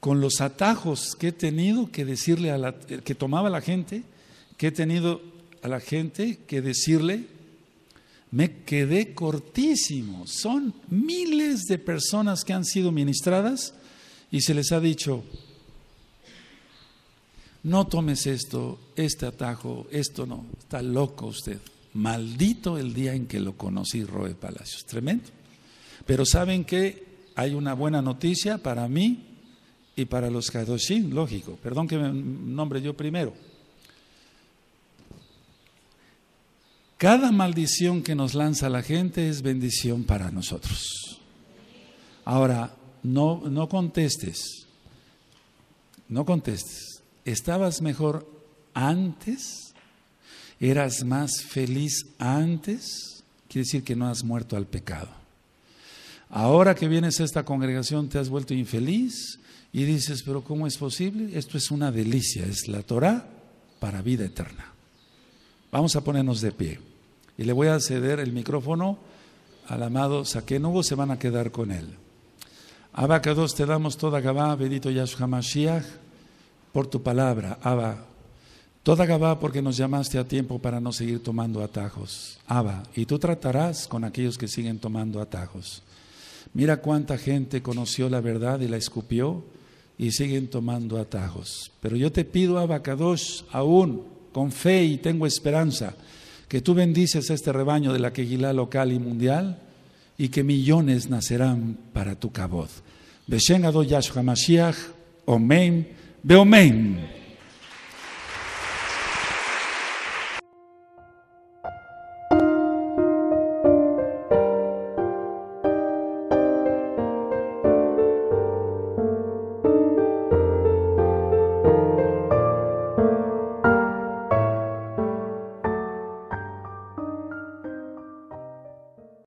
con los atajos que he tenido que decirle a la que tomaba la gente, que he tenido a la gente que decirle, me quedé cortísimo. Son miles de personas que han sido ministradas y se les ha dicho, no tomes esto, este atajo, esto no, está loco usted. Maldito el día en que lo conocí, Roe Palacios, tremendo. Pero saben que hay una buena noticia para mí y para los Kadoshim, lógico. Perdón que me nombre yo primero. Cada maldición que nos lanza la gente es bendición para nosotros. Ahora, no, no contestes. No contestes. ¿Estabas mejor antes? ¿Eras más feliz antes? Quiere decir que no has muerto al pecado. Ahora que vienes a esta congregación te has vuelto infeliz, y dices, pero ¿cómo es posible? Esto es una delicia, es la Torah para vida eterna. Vamos a ponernos de pie. Y le voy a ceder el micrófono al amado Saquenugo, se van a quedar con él. dos te damos toda Gabá, bendito Yahshua Mashiach, por tu palabra, Abba. Toda Gabá porque nos llamaste a tiempo para no seguir tomando atajos, Abba. Y tú tratarás con aquellos que siguen tomando atajos. Mira cuánta gente conoció la verdad y la escupió y siguen tomando atajos. Pero yo te pido, Abacadosh, aún con fe y tengo esperanza, que tú bendices a este rebaño de la queguilá local y mundial y que millones nacerán para tu caboz. Beshen Adoyash Hamashiach, Omeim,